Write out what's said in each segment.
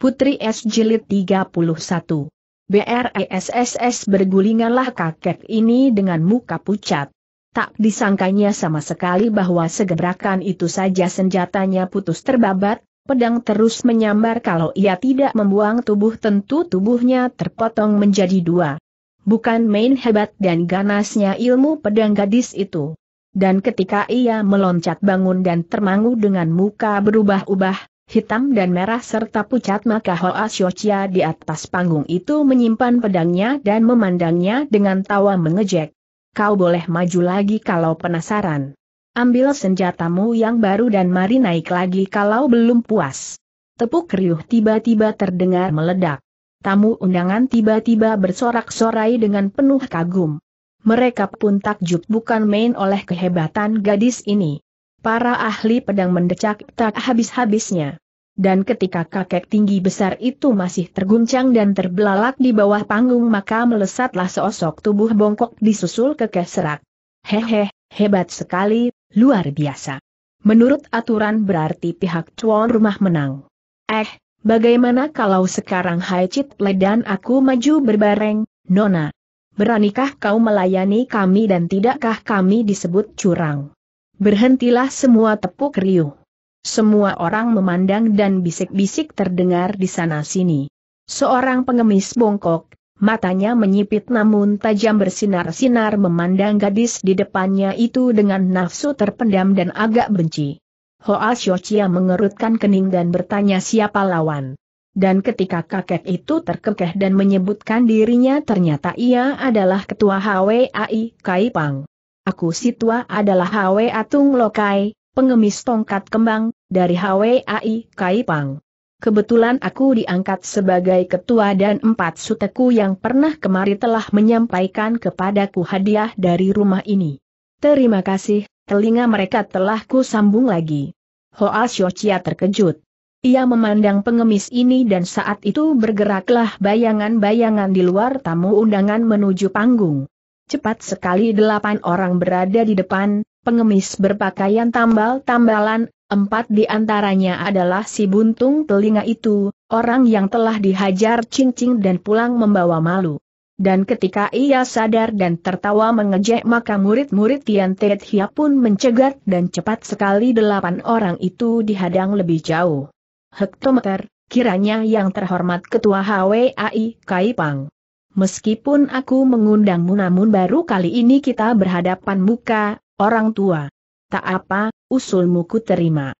Putri S. Jilid 31. BRESSS bergulinganlah kakek ini dengan muka pucat. Tak disangkanya sama sekali bahwa segebrakan itu saja senjatanya putus terbabat, pedang terus menyambar kalau ia tidak membuang tubuh tentu tubuhnya terpotong menjadi dua. Bukan main hebat dan ganasnya ilmu pedang gadis itu. Dan ketika ia meloncat bangun dan termangu dengan muka berubah-ubah, hitam dan merah serta pucat maka Hoa Xiochia di atas panggung itu menyimpan pedangnya dan memandangnya dengan tawa mengejek. Kau boleh maju lagi kalau penasaran. Ambil senjatamu yang baru dan mari naik lagi kalau belum puas. Tepuk riuh tiba-tiba terdengar meledak. Tamu undangan tiba-tiba bersorak-sorai dengan penuh kagum. Mereka pun takjub bukan main oleh kehebatan gadis ini. Para ahli pedang mendecak tak habis-habisnya. Dan ketika kakek tinggi besar itu masih terguncang dan terbelalak di bawah panggung maka melesatlah seosok tubuh bongkok disusul ke keserak. Hehe, hebat sekali, luar biasa. Menurut aturan berarti pihak tuan rumah menang. Eh, bagaimana kalau sekarang Hai Chit Le dan aku maju berbareng, Nona? Beranikah kau melayani kami dan tidakkah kami disebut curang? Berhentilah semua tepuk riuh. Semua orang memandang dan bisik-bisik terdengar di sana-sini. Seorang pengemis bongkok, matanya menyipit namun tajam bersinar-sinar memandang gadis di depannya itu dengan nafsu terpendam dan agak benci. Hoa Xiochia mengerutkan kening dan bertanya siapa lawan. Dan ketika kakek itu terkekeh dan menyebutkan dirinya ternyata ia adalah ketua HWAI Kaipang aku si adalah Hwe Atung Lokai, pengemis tongkat kembang, dari Ai Kaipang. Kebetulan aku diangkat sebagai ketua dan empat suteku yang pernah kemari telah menyampaikan kepadaku hadiah dari rumah ini. Terima kasih, telinga mereka telah ku sambung lagi. Hoa Shochia terkejut. Ia memandang pengemis ini dan saat itu bergeraklah bayangan-bayangan di luar tamu undangan menuju panggung. Cepat sekali delapan orang berada di depan, pengemis berpakaian tambal-tambalan, empat di antaranya adalah si buntung telinga itu, orang yang telah dihajar cincin dan pulang membawa malu. Dan ketika ia sadar dan tertawa mengejek maka murid-murid Tian Tet Hia pun mencegat dan cepat sekali delapan orang itu dihadang lebih jauh. Hektometer, kiranya yang terhormat Ketua HWAI Kaipang meskipun aku mengundangmu namun baru kali ini kita berhadapan muka, orang tua. Tak apa, usulmu ku terima.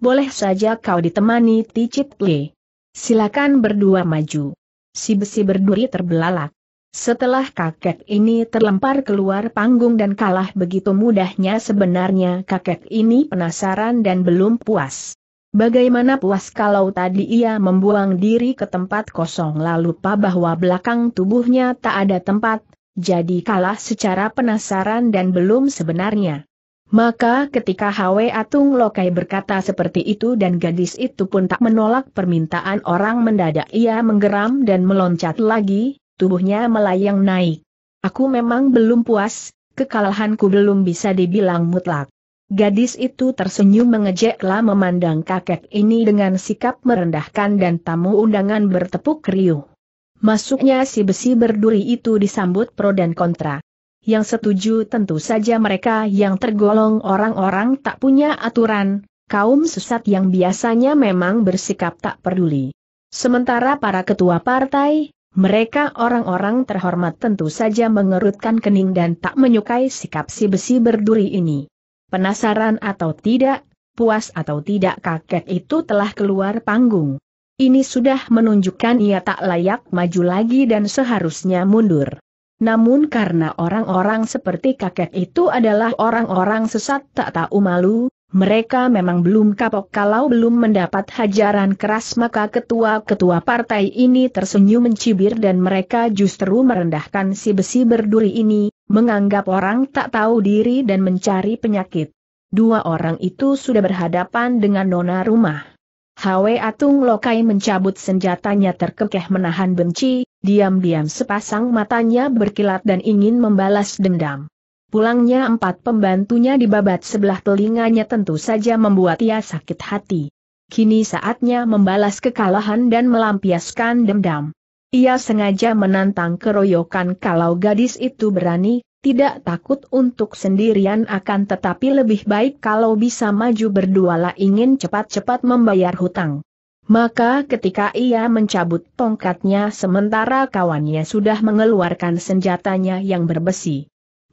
Boleh saja kau ditemani Ticit Le. Silakan berdua maju. Si besi berduri terbelalak. Setelah kakek ini terlempar keluar panggung dan kalah begitu mudahnya sebenarnya kakek ini penasaran dan belum puas. Bagaimana puas kalau tadi ia membuang diri ke tempat kosong lalu lupa bahwa belakang tubuhnya tak ada tempat, jadi kalah secara penasaran dan belum sebenarnya. Maka ketika Hwe Atung Lokai berkata seperti itu dan gadis itu pun tak menolak permintaan orang mendadak ia menggeram dan meloncat lagi, tubuhnya melayang naik. Aku memang belum puas, kekalahanku belum bisa dibilang mutlak. Gadis itu tersenyum mengejeklah memandang kakek ini dengan sikap merendahkan dan tamu undangan bertepuk riuh. Masuknya si besi berduri itu disambut pro dan kontra. Yang setuju tentu saja mereka yang tergolong orang-orang tak punya aturan, kaum sesat yang biasanya memang bersikap tak peduli. Sementara para ketua partai, mereka orang-orang terhormat tentu saja mengerutkan kening dan tak menyukai sikap si besi berduri ini. Penasaran atau tidak, puas atau tidak kakek itu telah keluar panggung. Ini sudah menunjukkan ia tak layak maju lagi dan seharusnya mundur. Namun karena orang-orang seperti kakek itu adalah orang-orang sesat tak tahu malu, mereka memang belum kapok kalau belum mendapat hajaran keras maka ketua-ketua partai ini tersenyum mencibir dan mereka justru merendahkan si besi berduri ini, Menganggap orang tak tahu diri dan mencari penyakit. Dua orang itu sudah berhadapan dengan nona rumah. Hwe Atung Lokai mencabut senjatanya terkekeh menahan benci, diam-diam sepasang matanya berkilat dan ingin membalas dendam. Pulangnya empat pembantunya dibabat sebelah telinganya tentu saja membuat ia sakit hati. Kini saatnya membalas kekalahan dan melampiaskan dendam. Ia sengaja menantang keroyokan kalau gadis itu berani, tidak takut untuk sendirian akan tetapi lebih baik kalau bisa maju berdua lah. ingin cepat-cepat membayar hutang. Maka ketika ia mencabut tongkatnya sementara kawannya sudah mengeluarkan senjatanya yang berbesi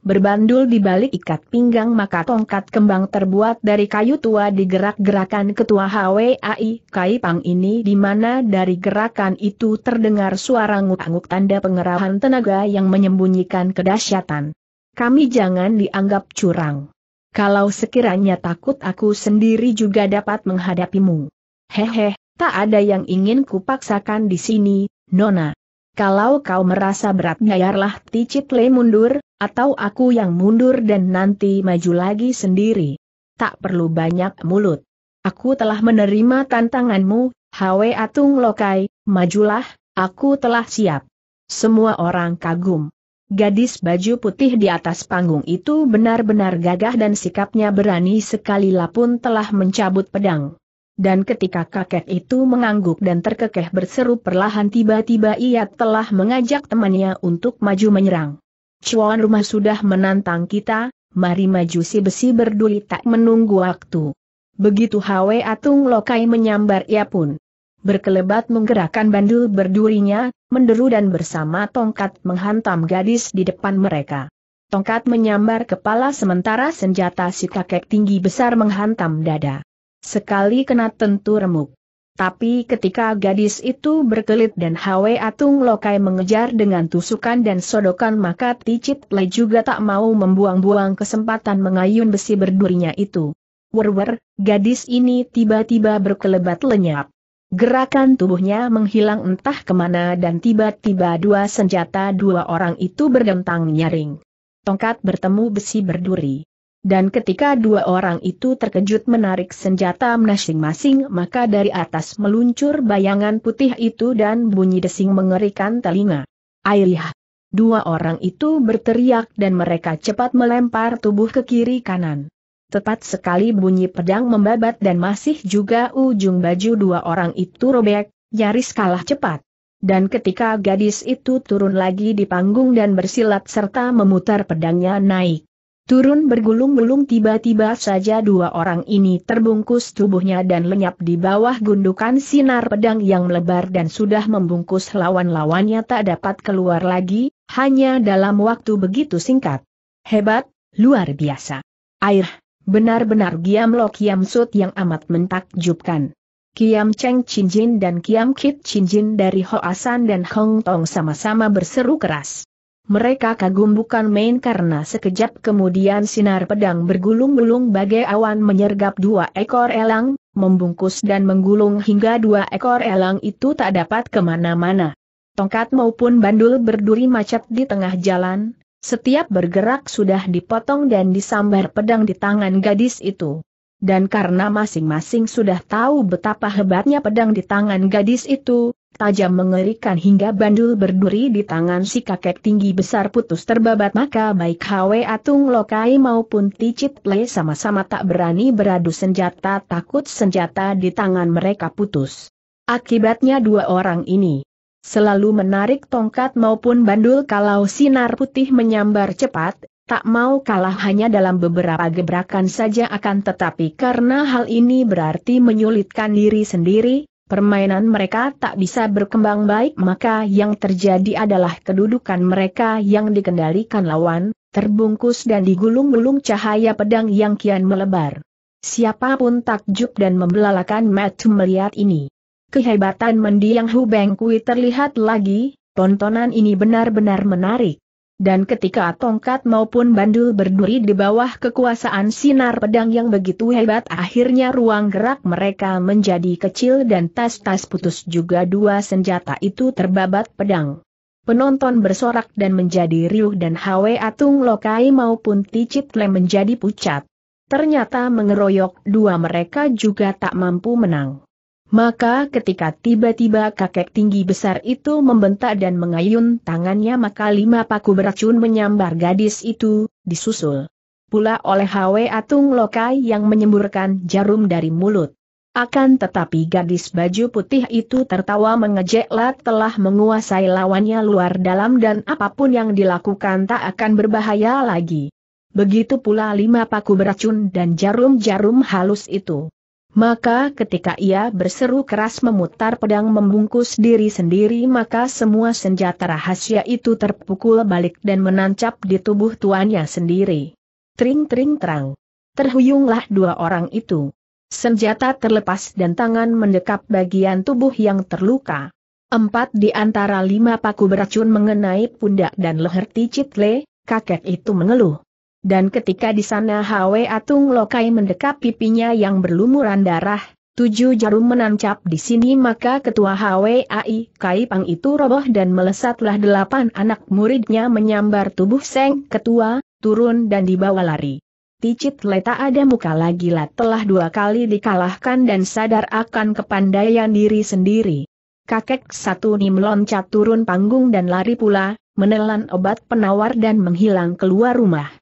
berbandul di balik ikat pinggang maka tongkat kembang terbuat dari kayu tua digerak-gerakan ketua HWAI Kai Pang ini di mana dari gerakan itu terdengar suara nguk-nguk tanda pengerahan tenaga yang menyembunyikan kedahsyatan. Kami jangan dianggap curang. Kalau sekiranya takut aku sendiri juga dapat menghadapimu. Hehe, tak ada yang ingin kupaksakan di sini, Nona. Kalau kau merasa berat biarlah Ticit Le mundur, atau aku yang mundur dan nanti maju lagi sendiri. Tak perlu banyak mulut. Aku telah menerima tantanganmu, Hwe Atung Lokai, majulah, aku telah siap. Semua orang kagum. Gadis baju putih di atas panggung itu benar-benar gagah dan sikapnya berani sekali lapun telah mencabut pedang. Dan ketika kakek itu mengangguk dan terkekeh berseru perlahan tiba-tiba ia telah mengajak temannya untuk maju menyerang. Cuan rumah sudah menantang kita, mari maju si besi berduri tak menunggu waktu. Begitu Hwe Atung Lokai menyambar ia pun. Berkelebat menggerakkan bandul berdurinya, menderu dan bersama tongkat menghantam gadis di depan mereka. Tongkat menyambar kepala sementara senjata si kakek tinggi besar menghantam dada. Sekali kena tentu remuk. Tapi ketika gadis itu berkelit dan Hwe Atung Lokai mengejar dengan tusukan dan sodokan maka Ticit Le juga tak mau membuang-buang kesempatan mengayun besi berdurinya itu. Werwer, gadis ini tiba-tiba berkelebat lenyap. Gerakan tubuhnya menghilang entah kemana dan tiba-tiba dua senjata dua orang itu berdentang nyaring. Tongkat bertemu besi berduri. Dan ketika dua orang itu terkejut menarik senjata masing-masing maka dari atas meluncur bayangan putih itu dan bunyi desing mengerikan telinga. Ayolah! Dua orang itu berteriak dan mereka cepat melempar tubuh ke kiri kanan. Tepat sekali bunyi pedang membabat dan masih juga ujung baju dua orang itu robek, nyaris kalah cepat. Dan ketika gadis itu turun lagi di panggung dan bersilat serta memutar pedangnya naik, Turun bergulung-gulung tiba-tiba saja dua orang ini terbungkus tubuhnya dan lenyap di bawah gundukan sinar pedang yang melebar dan sudah membungkus lawan-lawannya tak dapat keluar lagi, hanya dalam waktu begitu singkat. Hebat, luar biasa. Air, benar-benar Giam Lo Kiam Sut yang amat mentakjubkan. Kiam Cheng Chin Jin dan Kiam Kit Chin Jin dari Hoasan dan Hong Tong sama-sama berseru keras. Mereka kagum bukan main karena sekejap kemudian sinar pedang bergulung-gulung bagai awan menyergap dua ekor elang, membungkus dan menggulung hingga dua ekor elang itu tak dapat kemana-mana. Tongkat maupun bandul berduri macet di tengah jalan, setiap bergerak sudah dipotong dan disambar pedang di tangan gadis itu. Dan karena masing-masing sudah tahu betapa hebatnya pedang di tangan gadis itu, tajam mengerikan hingga bandul berduri di tangan si kakek tinggi besar putus terbabat maka baik Hwe Atung Lokai maupun Ticit Le sama-sama tak berani beradu senjata takut senjata di tangan mereka putus. Akibatnya dua orang ini selalu menarik tongkat maupun bandul kalau sinar putih menyambar cepat, tak mau kalah hanya dalam beberapa gebrakan saja akan tetapi karena hal ini berarti menyulitkan diri sendiri, permainan mereka tak bisa berkembang baik maka yang terjadi adalah kedudukan mereka yang dikendalikan lawan, terbungkus dan digulung-gulung cahaya pedang yang kian melebar. Siapapun takjub dan membelalakan Matthew melihat ini. Kehebatan mendiang Hubeng Kui terlihat lagi, tontonan ini benar-benar menarik. Dan ketika tongkat maupun bandul berduri di bawah kekuasaan sinar pedang yang begitu hebat akhirnya ruang gerak mereka menjadi kecil dan tas-tas putus juga dua senjata itu terbabat pedang. Penonton bersorak dan menjadi riuh dan hawe Atung Lokai maupun Ticit Le menjadi pucat. Ternyata mengeroyok dua mereka juga tak mampu menang. Maka ketika tiba-tiba kakek tinggi besar itu membentak dan mengayun tangannya maka lima paku beracun menyambar gadis itu, disusul. Pula oleh Hwe Atung Lokai yang menyemburkan jarum dari mulut. Akan tetapi gadis baju putih itu tertawa mengejeklah telah menguasai lawannya luar dalam dan apapun yang dilakukan tak akan berbahaya lagi. Begitu pula lima paku beracun dan jarum-jarum halus itu. Maka ketika ia berseru keras memutar pedang membungkus diri sendiri maka semua senjata rahasia itu terpukul balik dan menancap di tubuh tuannya sendiri. Tring-tring terang. Terhuyunglah dua orang itu. Senjata terlepas dan tangan mendekap bagian tubuh yang terluka. Empat di antara lima paku beracun mengenai pundak dan leher Ticitle, kakek itu mengeluh dan ketika di sana Hwe Atung Lokai mendekap pipinya yang berlumuran darah, tujuh jarum menancap di sini maka ketua Ai Kai Pang itu roboh dan melesatlah delapan anak muridnya menyambar tubuh Seng Ketua, turun dan dibawa lari. Ticit Leta ada muka lagi lah telah dua kali dikalahkan dan sadar akan kepandaian diri sendiri. Kakek satu ni meloncat turun panggung dan lari pula, menelan obat penawar dan menghilang keluar rumah.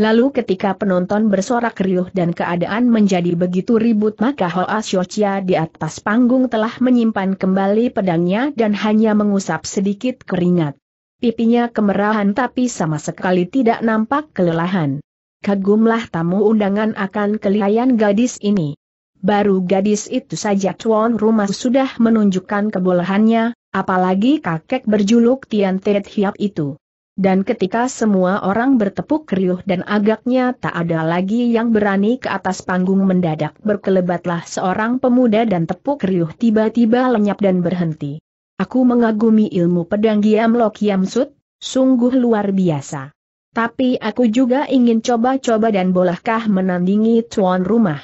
Lalu ketika penonton bersorak riuh dan keadaan menjadi begitu ribut maka Hoa Xiaochia di atas panggung telah menyimpan kembali pedangnya dan hanya mengusap sedikit keringat. Pipinya kemerahan tapi sama sekali tidak nampak kelelahan. Kagumlah tamu undangan akan kelihayan gadis ini. Baru gadis itu saja tuan rumah sudah menunjukkan kebolehannya, apalagi kakek berjuluk Tian Tet Hiap itu. Dan ketika semua orang bertepuk riuh dan agaknya tak ada lagi yang berani ke atas panggung mendadak berkelebatlah seorang pemuda dan tepuk riuh tiba-tiba lenyap dan berhenti. Aku mengagumi ilmu pedang Giam Lok Kiam Sut, sungguh luar biasa. Tapi aku juga ingin coba-coba dan bolehkah menandingi tuan rumah.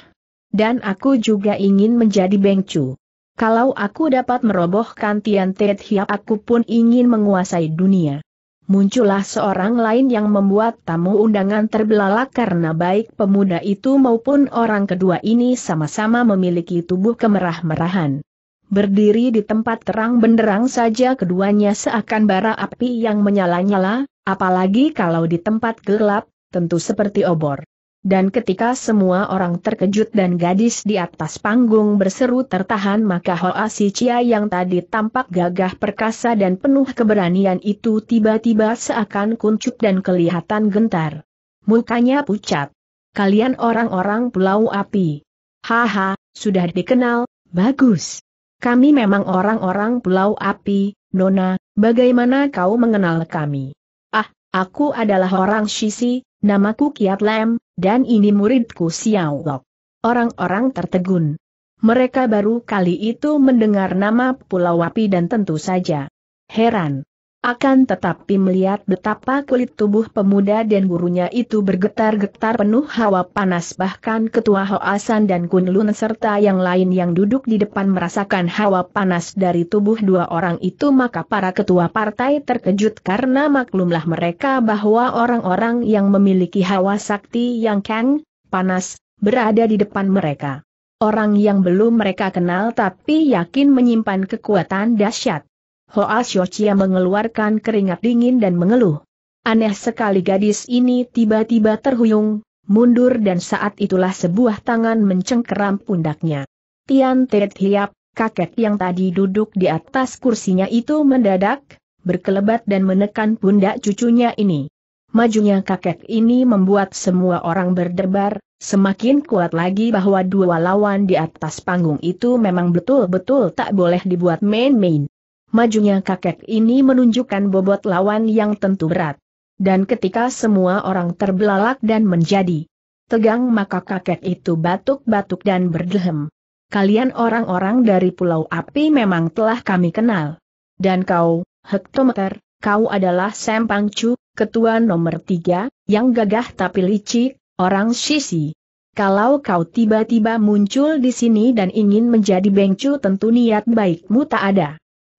Dan aku juga ingin menjadi bengcu. Kalau aku dapat merobohkan Tian Tet Hiap aku pun ingin menguasai dunia muncullah seorang lain yang membuat tamu undangan terbelalak karena baik pemuda itu maupun orang kedua ini sama-sama memiliki tubuh kemerah-merahan. Berdiri di tempat terang benderang saja keduanya seakan bara api yang menyala-nyala, apalagi kalau di tempat gelap, tentu seperti obor. Dan ketika semua orang terkejut dan gadis di atas panggung berseru tertahan maka Hoa Si Chia yang tadi tampak gagah perkasa dan penuh keberanian itu tiba-tiba seakan kuncup dan kelihatan gentar. Mukanya pucat. Kalian orang-orang pulau api. Haha, sudah dikenal, bagus. Kami memang orang-orang pulau api, Nona, bagaimana kau mengenal kami? Ah, aku adalah orang Shisi, Namaku Kiat Lem, dan ini muridku Xiao Lok. Orang-orang tertegun. Mereka baru kali itu mendengar nama Pulau Wapi dan tentu saja heran. Akan tetapi melihat betapa kulit tubuh pemuda dan gurunya itu bergetar-getar penuh hawa panas bahkan ketua Hoasan dan Kunlun serta yang lain yang duduk di depan merasakan hawa panas dari tubuh dua orang itu maka para ketua partai terkejut karena maklumlah mereka bahwa orang-orang yang memiliki hawa sakti yang keng, panas, berada di depan mereka. Orang yang belum mereka kenal tapi yakin menyimpan kekuatan dahsyat. Hoa Xiochia mengeluarkan keringat dingin dan mengeluh. Aneh sekali gadis ini tiba-tiba terhuyung, mundur dan saat itulah sebuah tangan mencengkeram pundaknya. Tian Tet Hiap, kakek yang tadi duduk di atas kursinya itu mendadak, berkelebat dan menekan pundak cucunya ini. Majunya kakek ini membuat semua orang berdebar, semakin kuat lagi bahwa dua lawan di atas panggung itu memang betul-betul tak boleh dibuat main-main majunya kakek ini menunjukkan bobot lawan yang tentu berat. Dan ketika semua orang terbelalak dan menjadi tegang maka kakek itu batuk-batuk dan berdehem. Kalian orang-orang dari Pulau Api memang telah kami kenal. Dan kau, hektometer, kau adalah Sam Chu, ketua nomor tiga, yang gagah tapi licik, orang sisi. Kalau kau tiba-tiba muncul di sini dan ingin menjadi bengcu tentu niat baikmu tak ada.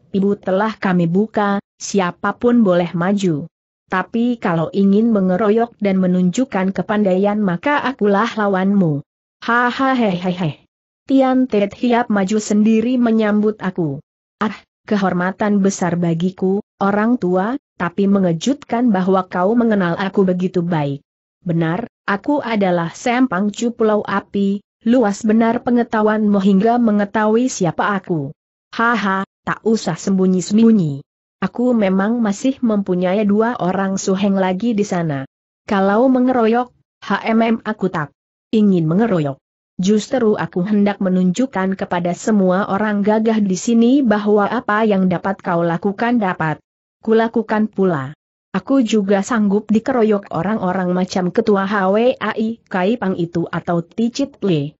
Ibu telah kami buka, siapapun boleh maju. Tapi kalau ingin mengeroyok dan menunjukkan kepandaian maka akulah lawanmu. Hahaha. Tian Tet Hiap maju sendiri menyambut aku. Ah, kehormatan besar bagiku, orang tua, tapi mengejutkan bahwa kau mengenal aku begitu baik. Benar, aku adalah Sempang Cu Pulau Api, luas benar pengetahuanmu hingga mengetahui siapa aku. Haha, tak usah sembunyi-sembunyi. Aku memang masih mempunyai dua orang suheng lagi di sana. Kalau mengeroyok, HMM aku tak ingin mengeroyok. Justru aku hendak menunjukkan kepada semua orang gagah di sini bahwa apa yang dapat kau lakukan dapat kulakukan pula. Aku juga sanggup dikeroyok orang-orang macam ketua HWAI Kaipang itu atau Ticit Lee.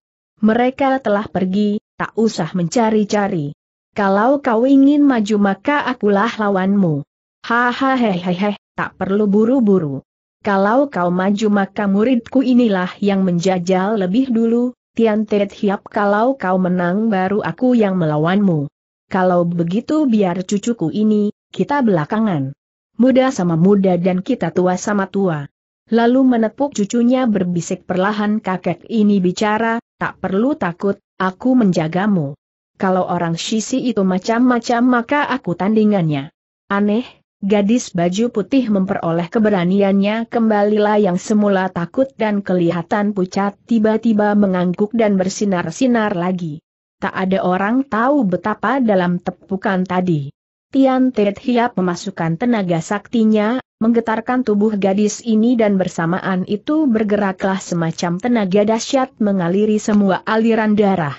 Mereka telah pergi, tak usah mencari-cari. Kalau kau ingin maju maka akulah lawanmu. Hahaha, tak perlu buru-buru. Kalau kau maju maka muridku inilah yang menjajal lebih dulu, Tian Tet Hiap kalau kau menang baru aku yang melawanmu. Kalau begitu biar cucuku ini, kita belakangan. Muda sama muda dan kita tua sama tua. Lalu menepuk cucunya berbisik perlahan kakek ini bicara, tak perlu takut, aku menjagamu. Kalau orang Shisi itu macam-macam maka aku tandingannya. Aneh, gadis baju putih memperoleh keberaniannya kembalilah yang semula takut dan kelihatan pucat tiba-tiba mengangguk dan bersinar-sinar lagi. Tak ada orang tahu betapa dalam tepukan tadi. Tian Ted Hiap memasukkan tenaga saktinya, menggetarkan tubuh gadis ini dan bersamaan itu bergeraklah semacam tenaga dahsyat mengaliri semua aliran darah.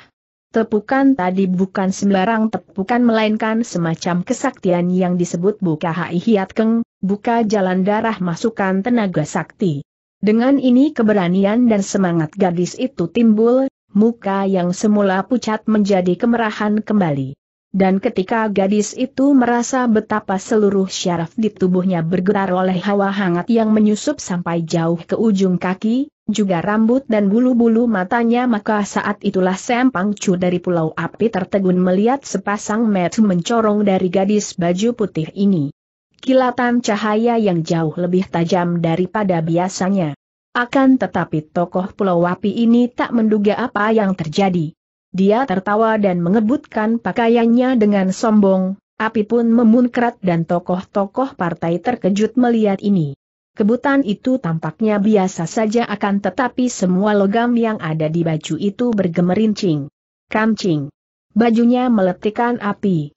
Tepukan tadi bukan sembarang tepukan melainkan semacam kesaktian yang disebut buka hai hiat keng, buka jalan darah masukan tenaga sakti. Dengan ini keberanian dan semangat gadis itu timbul, muka yang semula pucat menjadi kemerahan kembali. Dan ketika gadis itu merasa betapa seluruh syaraf di tubuhnya bergetar oleh hawa hangat yang menyusup sampai jauh ke ujung kaki, juga rambut dan bulu-bulu matanya maka saat itulah sempang cu dari Pulau Api tertegun melihat sepasang mata mencorong dari gadis baju putih ini. Kilatan cahaya yang jauh lebih tajam daripada biasanya. Akan tetapi tokoh Pulau Api ini tak menduga apa yang terjadi. Dia tertawa dan mengebutkan pakaiannya dengan sombong, api pun memunkrat dan tokoh-tokoh partai terkejut melihat ini. Kebutan itu tampaknya biasa saja akan tetapi semua logam yang ada di baju itu bergemerincing. Kamcing. Bajunya meletikkan api.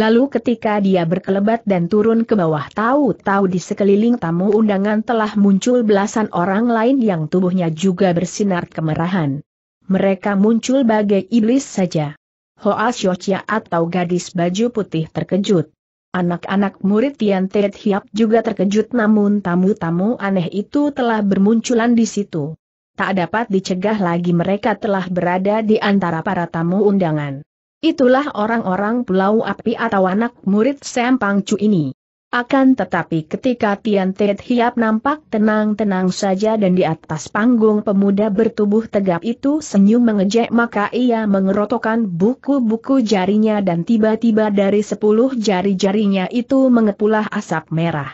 Lalu ketika dia berkelebat dan turun ke bawah tahu-tahu di sekeliling tamu undangan telah muncul belasan orang lain yang tubuhnya juga bersinar kemerahan mereka muncul bagai iblis saja. Hoa Shochia atau gadis baju putih terkejut. Anak-anak murid Tian Tiet Hiap juga terkejut namun tamu-tamu aneh itu telah bermunculan di situ. Tak dapat dicegah lagi mereka telah berada di antara para tamu undangan. Itulah orang-orang Pulau Api atau anak murid Sempang Pangcu ini. Akan tetapi ketika Tian Ted Hiap nampak tenang-tenang saja dan di atas panggung pemuda bertubuh tegap itu senyum mengejek maka ia mengerotokan buku-buku jarinya dan tiba-tiba dari sepuluh jari-jarinya itu mengepulah asap merah.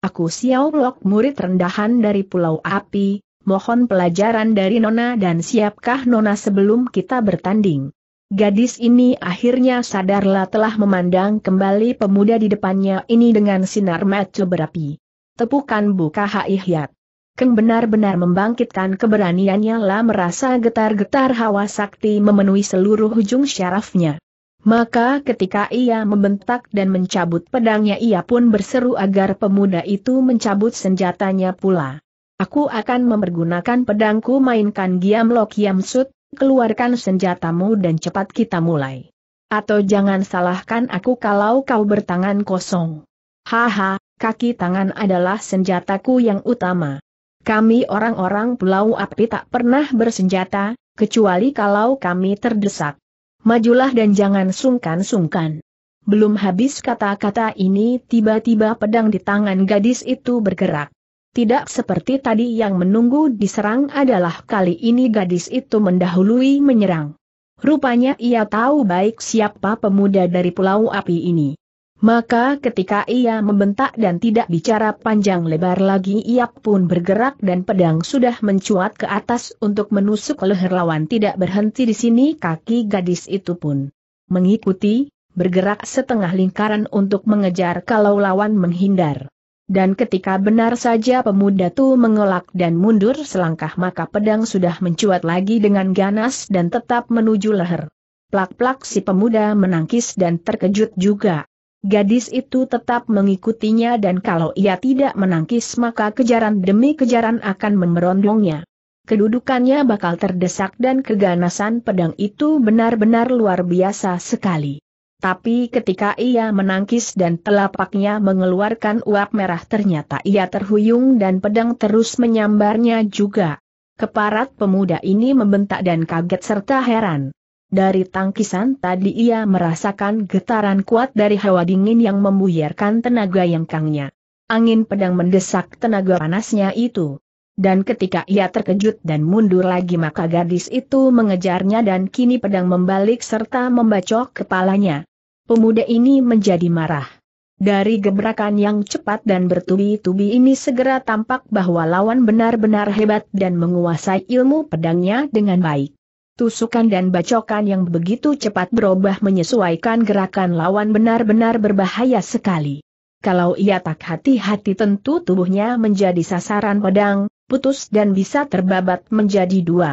Aku Xiao Lok murid rendahan dari Pulau Api, mohon pelajaran dari Nona dan siapkah Nona sebelum kita bertanding. Gadis ini akhirnya sadarlah telah memandang kembali pemuda di depannya ini dengan sinar mata berapi. Tepukan buka haihyat. Keng benar-benar membangkitkan keberaniannya lah merasa getar-getar hawa sakti memenuhi seluruh ujung syarafnya. Maka ketika ia membentak dan mencabut pedangnya ia pun berseru agar pemuda itu mencabut senjatanya pula. Aku akan mempergunakan pedangku mainkan Giam Lo Kiam Sut, keluarkan senjatamu dan cepat kita mulai. Atau jangan salahkan aku kalau kau bertangan kosong. Haha, kaki tangan adalah senjataku yang utama. Kami orang-orang Pulau Api tak pernah bersenjata, kecuali kalau kami terdesak. Majulah dan jangan sungkan-sungkan. Belum habis kata-kata ini tiba-tiba pedang di tangan gadis itu bergerak. Tidak seperti tadi yang menunggu diserang adalah kali ini gadis itu mendahului menyerang. Rupanya ia tahu baik siapa pemuda dari Pulau Api ini. Maka ketika ia membentak dan tidak bicara panjang lebar lagi ia pun bergerak dan pedang sudah mencuat ke atas untuk menusuk leher lawan tidak berhenti di sini kaki gadis itu pun mengikuti, bergerak setengah lingkaran untuk mengejar kalau lawan menghindar. Dan ketika benar saja pemuda itu mengelak dan mundur selangkah maka pedang sudah mencuat lagi dengan ganas dan tetap menuju leher. Plak-plak si pemuda menangkis dan terkejut juga. Gadis itu tetap mengikutinya dan kalau ia tidak menangkis maka kejaran demi kejaran akan memerondongnya. Kedudukannya bakal terdesak dan keganasan pedang itu benar-benar luar biasa sekali. Tapi ketika ia menangkis dan telapaknya mengeluarkan uap merah ternyata ia terhuyung dan pedang terus menyambarnya juga. Keparat pemuda ini membentak dan kaget serta heran. Dari tangkisan tadi ia merasakan getaran kuat dari hawa dingin yang membuyarkan tenaga yang kangnya. Angin pedang mendesak tenaga panasnya itu dan ketika ia terkejut dan mundur lagi maka gadis itu mengejarnya dan kini pedang membalik serta membacok kepalanya. Pemuda ini menjadi marah. Dari gebrakan yang cepat dan bertubi-tubi ini segera tampak bahwa lawan benar-benar hebat dan menguasai ilmu pedangnya dengan baik. Tusukan dan bacokan yang begitu cepat berubah menyesuaikan gerakan lawan benar-benar berbahaya sekali. Kalau ia tak hati-hati tentu tubuhnya menjadi sasaran pedang, putus dan bisa terbabat menjadi dua.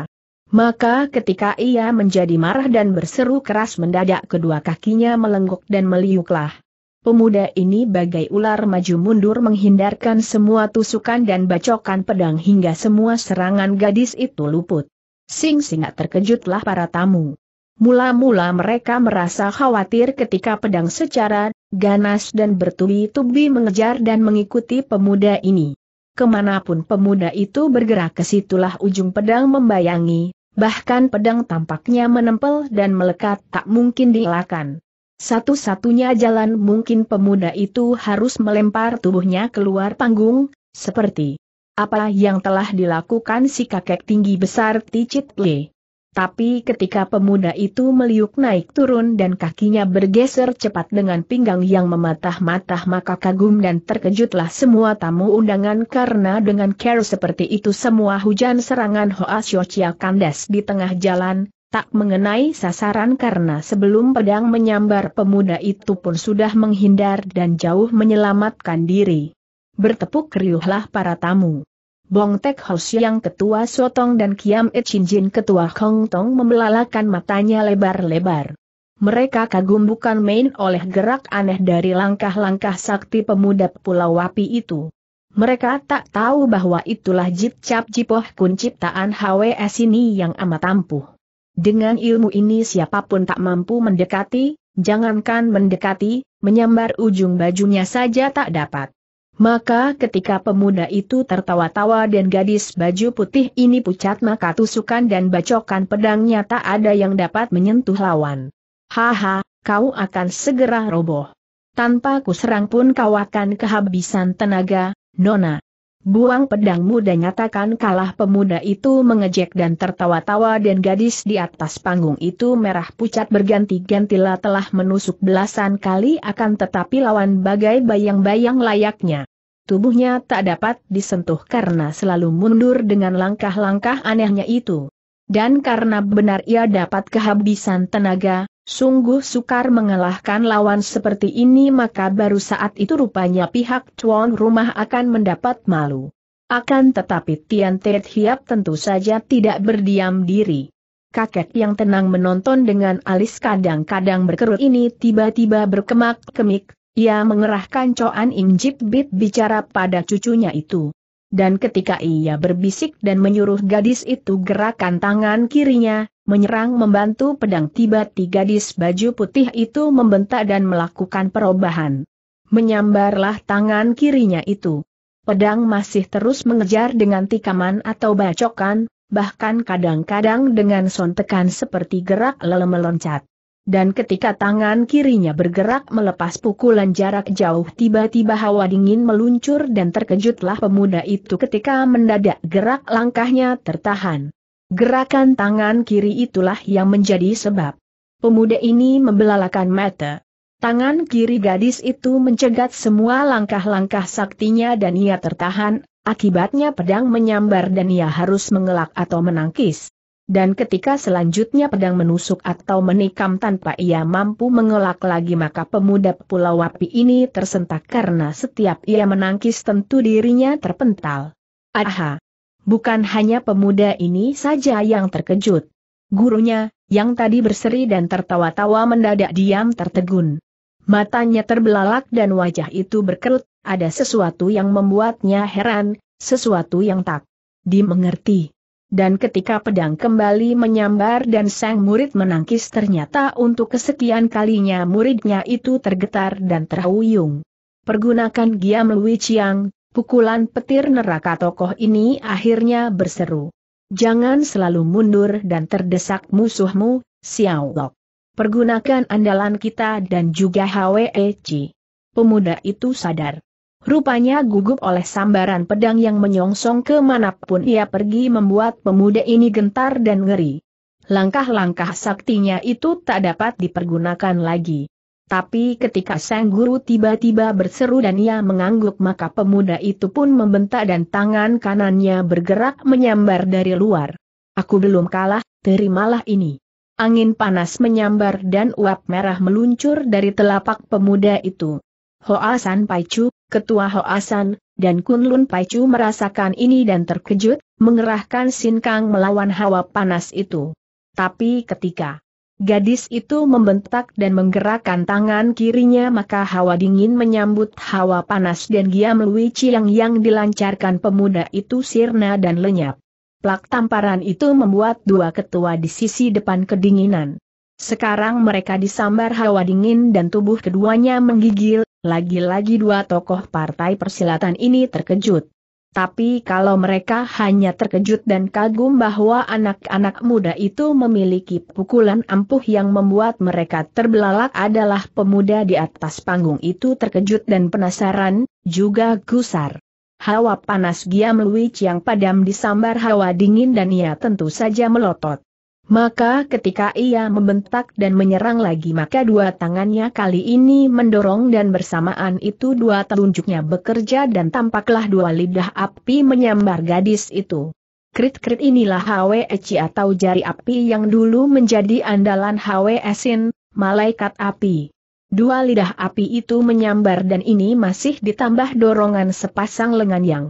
Maka ketika ia menjadi marah dan berseru keras mendadak kedua kakinya melenggok dan meliuklah. Pemuda ini bagai ular maju mundur menghindarkan semua tusukan dan bacokan pedang hingga semua serangan gadis itu luput. sing singat terkejutlah para tamu. Mula-mula mereka merasa khawatir ketika pedang secara ganas dan bertubi-tubi mengejar dan mengikuti pemuda ini kemanapun pemuda itu bergerak ke situlah ujung pedang membayangi, bahkan pedang tampaknya menempel dan melekat tak mungkin dielakkan. Satu-satunya jalan mungkin pemuda itu harus melempar tubuhnya keluar panggung, seperti apa yang telah dilakukan si kakek tinggi besar Ticit Lee. Tapi ketika pemuda itu meliuk naik turun dan kakinya bergeser cepat dengan pinggang yang mematah-matah maka kagum dan terkejutlah semua tamu undangan karena dengan care seperti itu semua hujan serangan Hoa Chia kandas di tengah jalan, tak mengenai sasaran karena sebelum pedang menyambar pemuda itu pun sudah menghindar dan jauh menyelamatkan diri. Bertepuk riuhlah para tamu. Bong Tek Ho yang ketua Sotong dan Kiam E Chin Jin ketua Hong Tong membelalakan matanya lebar-lebar. Mereka kagum bukan main oleh gerak aneh dari langkah-langkah sakti pemuda Pulau Wapi itu. Mereka tak tahu bahwa itulah Jip Cap Jipoh Kun ciptaan HWS ini yang amat ampuh. Dengan ilmu ini siapapun tak mampu mendekati, jangankan mendekati, menyambar ujung bajunya saja tak dapat. Maka ketika pemuda itu tertawa-tawa dan gadis baju putih ini pucat maka tusukan dan bacokan pedangnya tak ada yang dapat menyentuh lawan. Haha, kau akan segera roboh. Tanpa ku pun kau akan kehabisan tenaga, Nona. Buang pedangmu dan nyatakan kalah pemuda itu mengejek dan tertawa-tawa dan gadis di atas panggung itu merah pucat berganti-gantilah telah menusuk belasan kali akan tetapi lawan bagai bayang-bayang layaknya. Tubuhnya tak dapat disentuh karena selalu mundur dengan langkah-langkah anehnya itu. Dan karena benar ia dapat kehabisan tenaga, Sungguh sukar mengalahkan lawan seperti ini maka baru saat itu rupanya pihak cuan rumah akan mendapat malu. Akan tetapi Tian Tet Hiap tentu saja tidak berdiam diri. Kakek yang tenang menonton dengan alis kadang-kadang berkerut ini tiba-tiba berkemak-kemik, ia mengerahkan Coan Ing Bit bicara pada cucunya itu. Dan ketika ia berbisik dan menyuruh gadis itu gerakan tangan kirinya, menyerang membantu pedang tiba-tiba gadis baju putih itu membentak dan melakukan perubahan. Menyambarlah tangan kirinya itu. Pedang masih terus mengejar dengan tikaman atau bacokan, bahkan kadang-kadang dengan sontekan seperti gerak lele meloncat. Dan ketika tangan kirinya bergerak melepas pukulan jarak jauh tiba-tiba hawa dingin meluncur dan terkejutlah pemuda itu ketika mendadak gerak langkahnya tertahan. Gerakan tangan kiri itulah yang menjadi sebab. Pemuda ini membelalakan mata. Tangan kiri gadis itu mencegat semua langkah-langkah saktinya dan ia tertahan, akibatnya pedang menyambar dan ia harus mengelak atau menangkis. Dan ketika selanjutnya pedang menusuk atau menikam tanpa ia mampu mengelak lagi maka pemuda Pulau Wapi ini tersentak karena setiap ia menangkis tentu dirinya terpental. Aha! Bukan hanya pemuda ini saja yang terkejut. Gurunya, yang tadi berseri dan tertawa-tawa mendadak diam tertegun. Matanya terbelalak dan wajah itu berkerut, ada sesuatu yang membuatnya heran, sesuatu yang tak dimengerti. Dan ketika pedang kembali menyambar dan sang murid menangkis ternyata untuk kesekian kalinya muridnya itu tergetar dan terhuyung. Pergunakan Giam Lui Chiang, Pukulan petir neraka tokoh ini akhirnya berseru. Jangan selalu mundur dan terdesak musuhmu, Xiao Lok. Pergunakan andalan kita dan juga HWEC. Pemuda itu sadar. Rupanya gugup oleh sambaran pedang yang menyongsong kemanapun ia pergi membuat pemuda ini gentar dan ngeri. Langkah-langkah saktinya itu tak dapat dipergunakan lagi. Tapi ketika sang guru tiba-tiba berseru dan ia mengangguk maka pemuda itu pun membentak dan tangan kanannya bergerak menyambar dari luar. Aku belum kalah, terimalah ini. Angin panas menyambar dan uap merah meluncur dari telapak pemuda itu. Hoasan Chu, ketua Hoasan, dan Kunlun Chu merasakan ini dan terkejut, mengerahkan Sinkang melawan hawa panas itu. Tapi ketika Gadis itu membentak dan menggerakkan tangan kirinya maka hawa dingin menyambut hawa panas dan giam Lui Chiang yang dilancarkan pemuda itu sirna dan lenyap. Plak tamparan itu membuat dua ketua di sisi depan kedinginan. Sekarang mereka disambar hawa dingin dan tubuh keduanya menggigil, lagi-lagi dua tokoh partai persilatan ini terkejut. Tapi kalau mereka hanya terkejut dan kagum bahwa anak-anak muda itu memiliki pukulan ampuh yang membuat mereka terbelalak adalah pemuda di atas panggung itu terkejut dan penasaran, juga gusar. Hawa panas Giam Lui yang padam disambar hawa dingin dan ia tentu saja melotot. Maka ketika ia membentak dan menyerang lagi maka dua tangannya kali ini mendorong dan bersamaan itu dua telunjuknya bekerja dan tampaklah dua lidah api menyambar gadis itu. Krit-krit inilah HWEC atau jari api yang dulu menjadi andalan HWSin, malaikat api. Dua lidah api itu menyambar dan ini masih ditambah dorongan sepasang lengan yang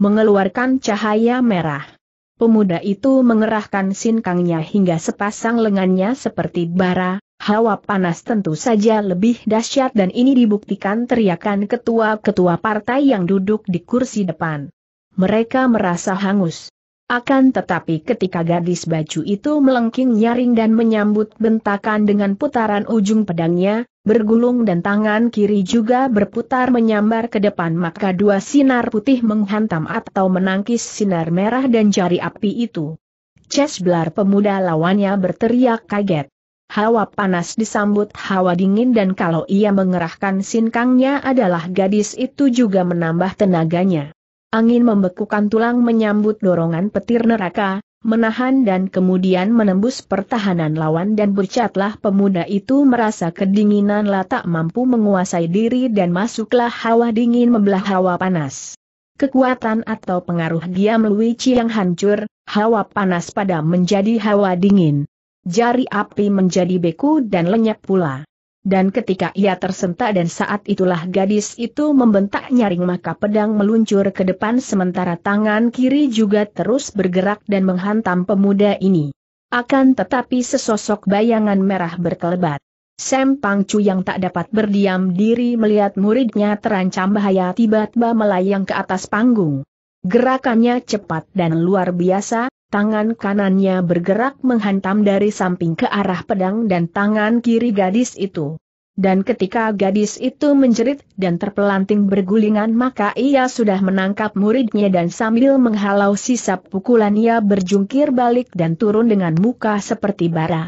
mengeluarkan cahaya merah. Pemuda itu mengerahkan sinkangnya hingga sepasang lengannya seperti bara, hawa panas tentu saja lebih dahsyat dan ini dibuktikan teriakan ketua-ketua partai yang duduk di kursi depan. Mereka merasa hangus. Akan tetapi ketika gadis baju itu melengking nyaring dan menyambut bentakan dengan putaran ujung pedangnya, bergulung dan tangan kiri juga berputar menyambar ke depan maka dua sinar putih menghantam atau menangkis sinar merah dan jari api itu. Cesblar pemuda lawannya berteriak kaget. Hawa panas disambut hawa dingin dan kalau ia mengerahkan sinkangnya adalah gadis itu juga menambah tenaganya. Angin membekukan tulang menyambut dorongan petir neraka, menahan dan kemudian menembus pertahanan lawan dan bercatlah pemuda itu merasa kedinginan lah tak mampu menguasai diri dan masuklah hawa dingin membelah hawa panas. Kekuatan atau pengaruh diam Lui yang hancur, hawa panas pada menjadi hawa dingin. Jari api menjadi beku dan lenyap pula. Dan ketika ia tersentak dan saat itulah gadis itu membentak nyaring maka pedang meluncur ke depan sementara tangan kiri juga terus bergerak dan menghantam pemuda ini. Akan tetapi sesosok bayangan merah berkelebat. Sam Pangcu yang tak dapat berdiam diri melihat muridnya terancam bahaya tiba-tiba melayang ke atas panggung. Gerakannya cepat dan luar biasa, tangan kanannya bergerak menghantam dari samping ke arah pedang dan tangan kiri gadis itu. Dan ketika gadis itu menjerit dan terpelanting bergulingan maka ia sudah menangkap muridnya dan sambil menghalau sisa pukulan ia berjungkir balik dan turun dengan muka seperti bara.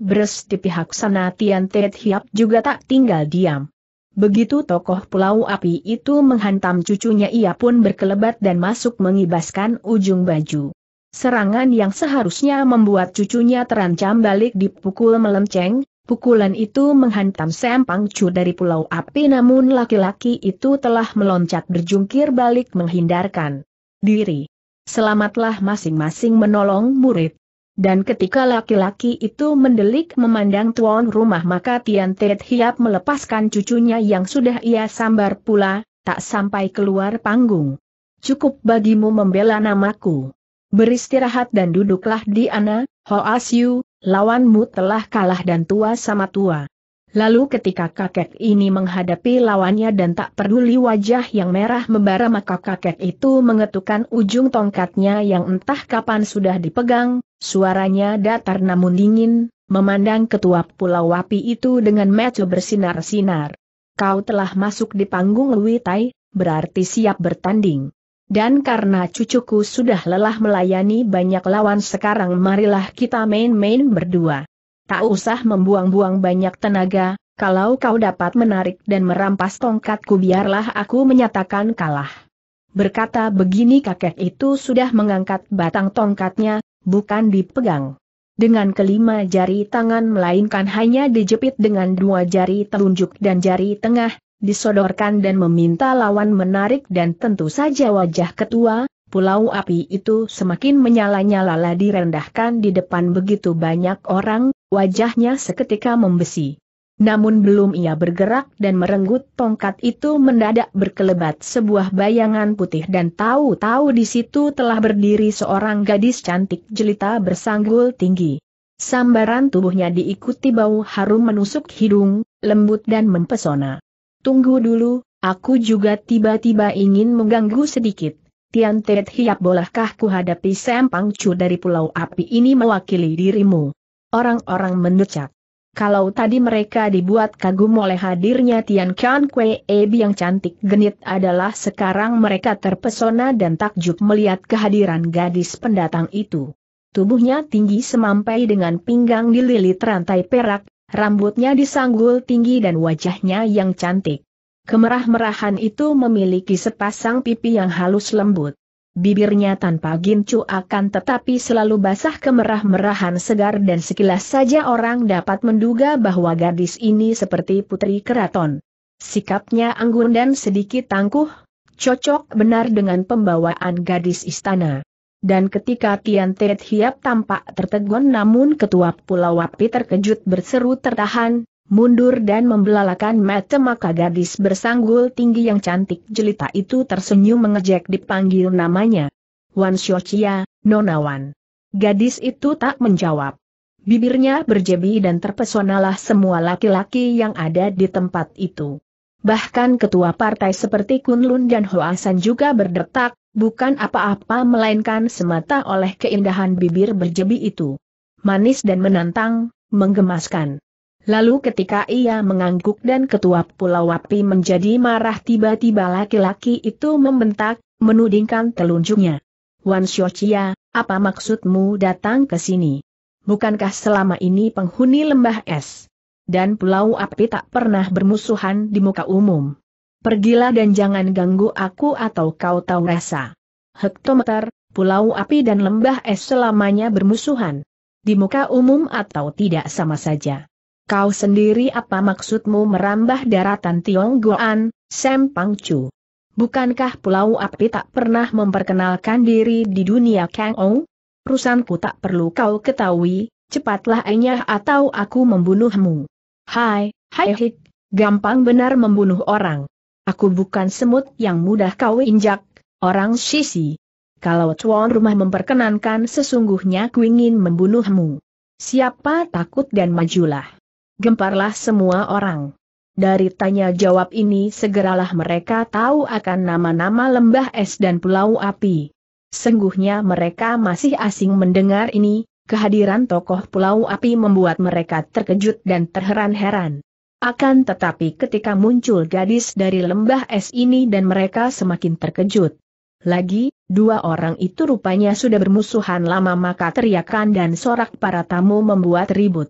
Bres di pihak sana Tian Tet Hiap juga tak tinggal diam. Begitu tokoh pulau api itu menghantam cucunya ia pun berkelebat dan masuk mengibaskan ujung baju. Serangan yang seharusnya membuat cucunya terancam balik dipukul melenceng, pukulan itu menghantam sempang cu dari pulau api namun laki-laki itu telah meloncat berjungkir balik menghindarkan diri. Selamatlah masing-masing menolong murid. Dan ketika laki-laki itu mendelik memandang tuan rumah maka Tian Tet Hiap melepaskan cucunya yang sudah ia sambar pula, tak sampai keluar panggung. Cukup bagimu membela namaku. Beristirahat dan duduklah di ana, Hoa Siu, lawanmu telah kalah dan tua sama tua. Lalu ketika kakek ini menghadapi lawannya dan tak peduli wajah yang merah membara maka kakek itu mengetukkan ujung tongkatnya yang entah kapan sudah dipegang, suaranya datar namun dingin, memandang ketua pulau wapi itu dengan mata bersinar-sinar. Kau telah masuk di panggung Luitai, berarti siap bertanding. Dan karena cucuku sudah lelah melayani banyak lawan sekarang marilah kita main-main berdua tak usah membuang-buang banyak tenaga, kalau kau dapat menarik dan merampas tongkatku biarlah aku menyatakan kalah. Berkata begini kakek itu sudah mengangkat batang tongkatnya, bukan dipegang. Dengan kelima jari tangan melainkan hanya dijepit dengan dua jari telunjuk dan jari tengah, disodorkan dan meminta lawan menarik dan tentu saja wajah ketua, pulau api itu semakin menyala-nyala lah direndahkan di depan begitu banyak orang, wajahnya seketika membesi. Namun belum ia bergerak dan merenggut tongkat itu mendadak berkelebat sebuah bayangan putih dan tahu-tahu di situ telah berdiri seorang gadis cantik jelita bersanggul tinggi. Sambaran tubuhnya diikuti bau harum menusuk hidung, lembut dan mempesona. Tunggu dulu, aku juga tiba-tiba ingin mengganggu sedikit, Tian Tet Hiap bolehkah hadapi Sam cu dari Pulau Api ini mewakili dirimu? Orang-orang mendecak. Kalau tadi mereka dibuat kagum oleh hadirnya Tian Kian Kwe Ebi yang cantik genit adalah sekarang mereka terpesona dan takjub melihat kehadiran gadis pendatang itu. Tubuhnya tinggi semampai dengan pinggang dililit rantai perak, rambutnya disanggul tinggi dan wajahnya yang cantik. Kemerah-merahan itu memiliki sepasang pipi yang halus lembut. Bibirnya tanpa gincu akan tetapi selalu basah kemerah-merahan segar dan sekilas saja orang dapat menduga bahwa gadis ini seperti putri keraton. Sikapnya anggun dan sedikit tangguh, cocok benar dengan pembawaan gadis istana. Dan ketika Tian Tet Hiap tampak tertegun namun ketua Pulau Wapi terkejut berseru tertahan, mundur dan membelalakan mata maka gadis bersanggul tinggi yang cantik jelita itu tersenyum mengejek dipanggil namanya. Wan Xiochia, Nona Wan. Gadis itu tak menjawab. Bibirnya berjebi dan terpesonalah semua laki-laki yang ada di tempat itu. Bahkan ketua partai seperti Kunlun dan Hoasan juga berdetak, bukan apa-apa melainkan semata oleh keindahan bibir berjebi itu. Manis dan menantang, menggemaskan. Lalu ketika ia mengangguk dan ketua Pulau Wapi menjadi marah tiba-tiba laki-laki itu membentak, menudingkan telunjuknya. Wan Xiaochia, apa maksudmu datang ke sini? Bukankah selama ini penghuni lembah es dan pulau api tak pernah bermusuhan di muka umum? Pergilah dan jangan ganggu aku atau kau tahu rasa. Hektometer, pulau api dan lembah es selamanya bermusuhan. Di muka umum atau tidak sama saja. Kau sendiri apa maksudmu merambah daratan Tionggoan, Sam Chu? Bukankah Pulau Api tak pernah memperkenalkan diri di dunia Kang Ong? Rusanku tak perlu kau ketahui, cepatlah enyah atau aku membunuhmu. Hai, hai hik, gampang benar membunuh orang. Aku bukan semut yang mudah kau injak, orang sisi. Kalau tuan rumah memperkenankan sesungguhnya ku ingin membunuhmu. Siapa takut dan majulah gemparlah semua orang. Dari tanya jawab ini segeralah mereka tahu akan nama-nama lembah es dan pulau api. Sungguhnya mereka masih asing mendengar ini, kehadiran tokoh pulau api membuat mereka terkejut dan terheran-heran. Akan tetapi ketika muncul gadis dari lembah es ini dan mereka semakin terkejut. Lagi, dua orang itu rupanya sudah bermusuhan lama maka teriakan dan sorak para tamu membuat ribut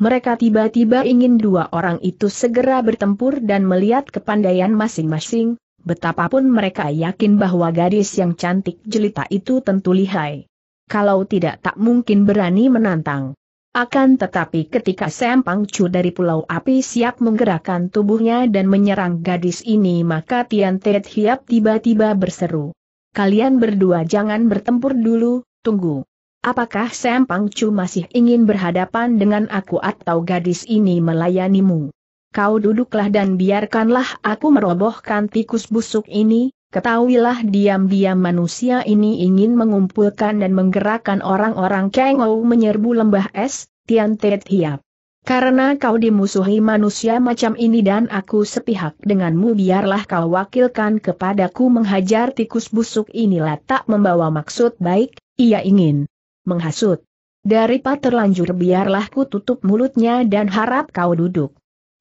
mereka tiba-tiba ingin dua orang itu segera bertempur dan melihat kepandaian masing-masing, betapapun mereka yakin bahwa gadis yang cantik jelita itu tentu lihai. Kalau tidak tak mungkin berani menantang. Akan tetapi ketika Sam Pangcu dari Pulau Api siap menggerakkan tubuhnya dan menyerang gadis ini maka Tian Tiet Hiap tiba-tiba berseru. Kalian berdua jangan bertempur dulu, tunggu apakah Sam Pangcu masih ingin berhadapan dengan aku atau gadis ini melayanimu? Kau duduklah dan biarkanlah aku merobohkan tikus busuk ini, ketahuilah diam-diam manusia ini ingin mengumpulkan dan menggerakkan orang-orang Kengou menyerbu lembah es, Tian Tet Hiap. Karena kau dimusuhi manusia macam ini dan aku sepihak denganmu biarlah kau wakilkan kepadaku menghajar tikus busuk inilah tak membawa maksud baik, ia ingin menghasut. Daripada terlanjur biarlah ku tutup mulutnya dan harap kau duduk.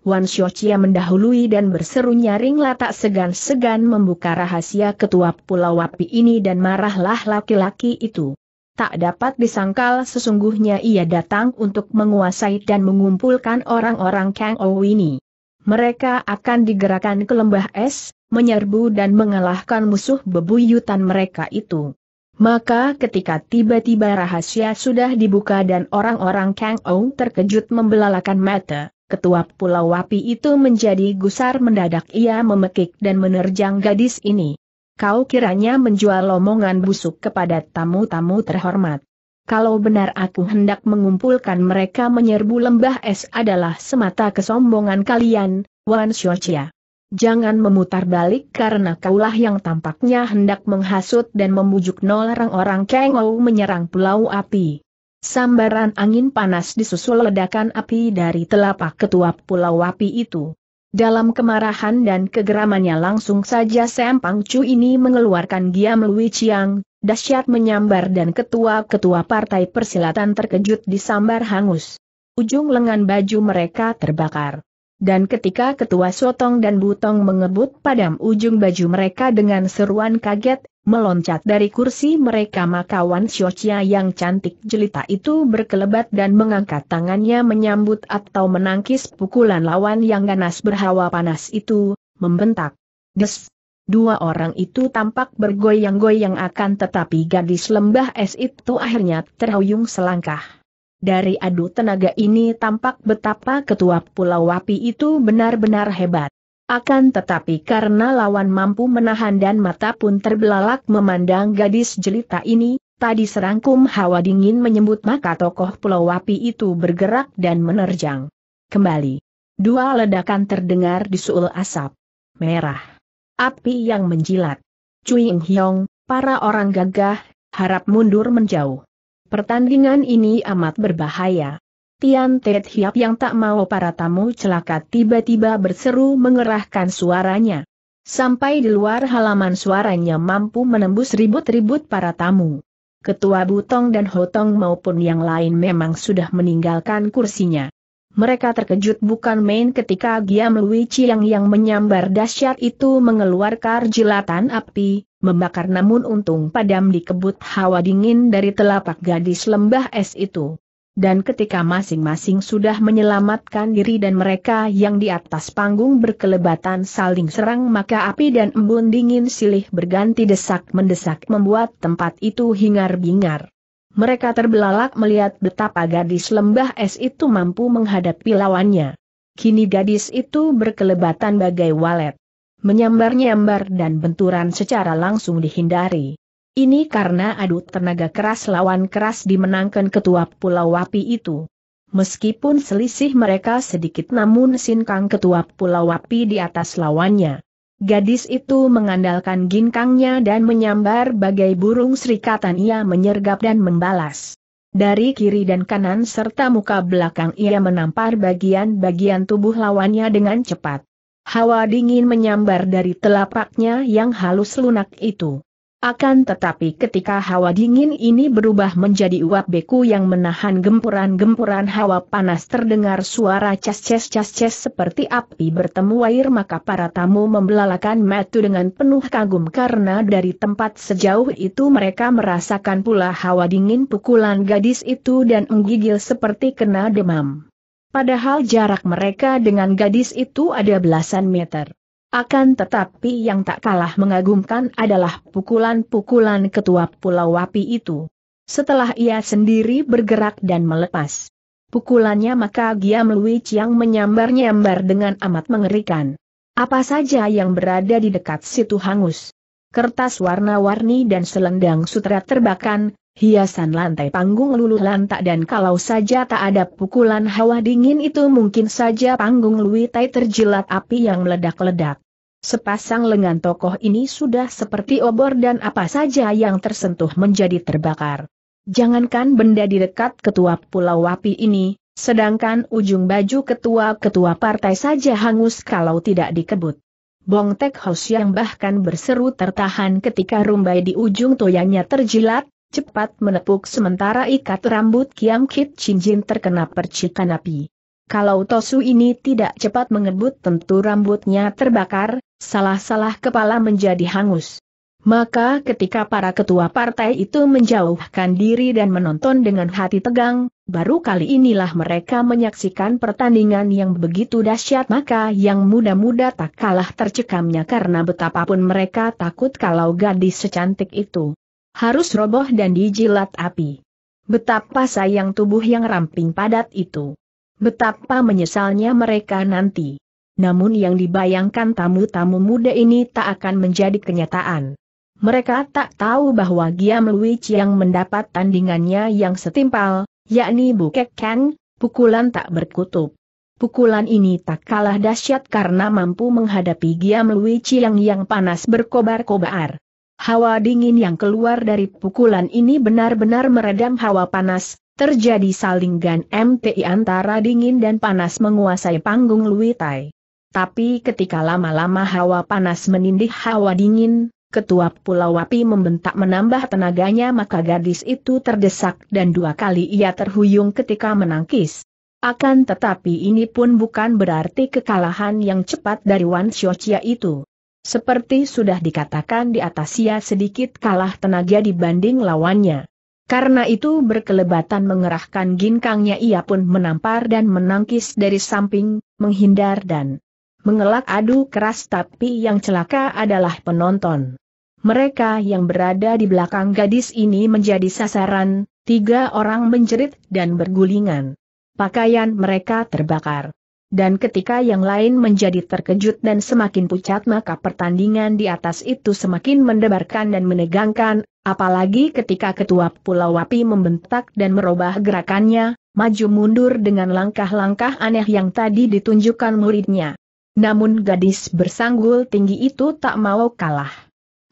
Wan Xiochia mendahului dan berseru nyaring tak segan-segan membuka rahasia ketua Pulau Wapi ini dan marahlah laki-laki itu. Tak dapat disangkal sesungguhnya ia datang untuk menguasai dan mengumpulkan orang-orang Kang Ou ini. Mereka akan digerakkan ke lembah es, menyerbu dan mengalahkan musuh bebuyutan mereka itu. Maka ketika tiba-tiba rahasia sudah dibuka dan orang-orang Kang Ou terkejut membelalakan mata, ketua Pulau Wapi itu menjadi gusar mendadak ia memekik dan menerjang gadis ini. Kau kiranya menjual omongan busuk kepada tamu-tamu terhormat. Kalau benar aku hendak mengumpulkan mereka menyerbu lembah es adalah semata kesombongan kalian, Wan Xiuqia. Jangan memutar balik karena kaulah yang tampaknya hendak menghasut dan membujuk nol orang orang Kengou menyerang pulau api. Sambaran angin panas disusul ledakan api dari telapak ketua pulau api itu. Dalam kemarahan dan kegeramannya langsung saja Sam Pangcu ini mengeluarkan giam Lui Chiang, dahsyat menyambar dan ketua-ketua partai persilatan terkejut disambar hangus. Ujung lengan baju mereka terbakar. Dan ketika ketua Sotong dan Butong mengebut padam ujung baju mereka dengan seruan kaget, meloncat dari kursi mereka maka Wan Xiochia yang cantik jelita itu berkelebat dan mengangkat tangannya menyambut atau menangkis pukulan lawan yang ganas berhawa panas itu, membentak. Des! Dua orang itu tampak bergoyang-goyang akan tetapi gadis lembah es itu akhirnya terhuyung selangkah. Dari adu tenaga ini tampak betapa ketua Pulau Wapi itu benar-benar hebat. Akan tetapi karena lawan mampu menahan dan mata pun terbelalak memandang gadis jelita ini, tadi serangkum hawa dingin menyebut maka tokoh Pulau Wapi itu bergerak dan menerjang. Kembali. Dua ledakan terdengar di suul asap. Merah. Api yang menjilat. Cuing Hyong, para orang gagah, harap mundur menjauh. Pertandingan ini amat berbahaya. Tian Tet Hiap yang tak mau para tamu celaka tiba-tiba berseru mengerahkan suaranya. Sampai di luar halaman suaranya mampu menembus ribut-ribut para tamu. Ketua Butong dan Hotong maupun yang lain memang sudah meninggalkan kursinya. Mereka terkejut bukan main ketika Giam Lui Chiang yang menyambar dahsyat itu mengeluarkan jilatan api, membakar namun untung padam dikebut hawa dingin dari telapak gadis lembah es itu. Dan ketika masing-masing sudah menyelamatkan diri dan mereka yang di atas panggung berkelebatan saling serang maka api dan embun dingin silih berganti desak-mendesak membuat tempat itu hingar-bingar. Mereka terbelalak melihat betapa gadis lembah es itu mampu menghadapi lawannya. Kini gadis itu berkelebatan bagai walet menyambar-nyambar dan benturan secara langsung dihindari. Ini karena adu tenaga keras lawan keras dimenangkan ketua Pulau Wapi itu. Meskipun selisih mereka sedikit namun Sinkang ketua Pulau Wapi di atas lawannya. Gadis itu mengandalkan ginkangnya dan menyambar bagai burung serikatan ia menyergap dan membalas. Dari kiri dan kanan serta muka belakang ia menampar bagian-bagian tubuh lawannya dengan cepat. Hawa dingin menyambar dari telapaknya yang halus lunak itu. Akan tetapi ketika hawa dingin ini berubah menjadi uap beku yang menahan gempuran-gempuran hawa panas terdengar suara cas-cas-cas-cas seperti api bertemu air maka para tamu membelalakan metu dengan penuh kagum karena dari tempat sejauh itu mereka merasakan pula hawa dingin pukulan gadis itu dan menggigil seperti kena demam. Padahal jarak mereka dengan gadis itu ada belasan meter. Akan tetapi yang tak kalah mengagumkan adalah pukulan-pukulan ketua Pulau Wapi itu. Setelah ia sendiri bergerak dan melepas pukulannya maka Giam Lui yang menyambar-nyambar dengan amat mengerikan. Apa saja yang berada di dekat situ hangus. Kertas warna-warni dan selendang sutra terbakan, hiasan lantai panggung luluh lantak dan kalau saja tak ada pukulan hawa dingin itu mungkin saja panggung luitai terjilat api yang meledak-ledak. Sepasang lengan tokoh ini sudah seperti obor dan apa saja yang tersentuh menjadi terbakar. Jangankan benda di dekat ketua pulau api ini, sedangkan ujung baju ketua-ketua partai saja hangus kalau tidak dikebut. Bong Tek Hos yang bahkan berseru tertahan ketika rumbai di ujung toyanya terjilat, cepat menepuk sementara ikat rambut Kiam Kit Jin terkena percikan api. Kalau Tosu ini tidak cepat mengebut tentu rambutnya terbakar, salah-salah kepala menjadi hangus. Maka ketika para ketua partai itu menjauhkan diri dan menonton dengan hati tegang, baru kali inilah mereka menyaksikan pertandingan yang begitu dahsyat maka yang muda-muda tak kalah tercekamnya karena betapapun mereka takut kalau gadis secantik itu harus roboh dan dijilat api. Betapa sayang tubuh yang ramping padat itu. Betapa menyesalnya mereka nanti. Namun yang dibayangkan tamu-tamu muda ini tak akan menjadi kenyataan. Mereka tak tahu bahwa Giam Luich yang mendapat tandingannya yang setimpal, yakni Bukek Kang, pukulan tak berkutub. Pukulan ini tak kalah dahsyat karena mampu menghadapi Giam Luich yang yang panas berkobar-kobar. Hawa dingin yang keluar dari pukulan ini benar-benar meredam hawa panas, terjadi saling MTI antara dingin dan panas menguasai panggung Luitai. Tapi ketika lama-lama hawa panas menindih hawa dingin, ketua Pulau Wapi membentak menambah tenaganya maka gadis itu terdesak dan dua kali ia terhuyung ketika menangkis. Akan tetapi ini pun bukan berarti kekalahan yang cepat dari Wan Xiochia itu. Seperti sudah dikatakan di atas ia sedikit kalah tenaga dibanding lawannya. Karena itu berkelebatan mengerahkan ginkangnya ia pun menampar dan menangkis dari samping, menghindar dan mengelak adu keras tapi yang celaka adalah penonton. Mereka yang berada di belakang gadis ini menjadi sasaran, tiga orang menjerit dan bergulingan. Pakaian mereka terbakar dan ketika yang lain menjadi terkejut dan semakin pucat maka pertandingan di atas itu semakin mendebarkan dan menegangkan, apalagi ketika ketua Pulau Wapi membentak dan merubah gerakannya, maju mundur dengan langkah-langkah aneh yang tadi ditunjukkan muridnya. Namun gadis bersanggul tinggi itu tak mau kalah.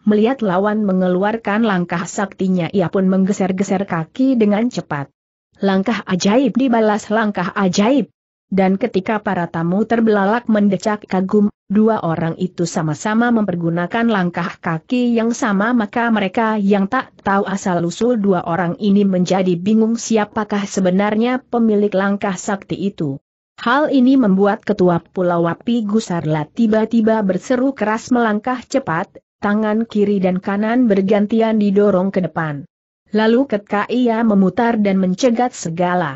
Melihat lawan mengeluarkan langkah saktinya ia pun menggeser-geser kaki dengan cepat. Langkah ajaib dibalas langkah ajaib. Dan ketika para tamu terbelalak mendecak kagum, dua orang itu sama-sama mempergunakan langkah kaki yang sama maka mereka yang tak tahu asal-usul dua orang ini menjadi bingung siapakah sebenarnya pemilik langkah sakti itu. Hal ini membuat ketua Pulau Wapi Gusarla tiba-tiba berseru keras melangkah cepat, tangan kiri dan kanan bergantian didorong ke depan. Lalu ketika ia memutar dan mencegat segala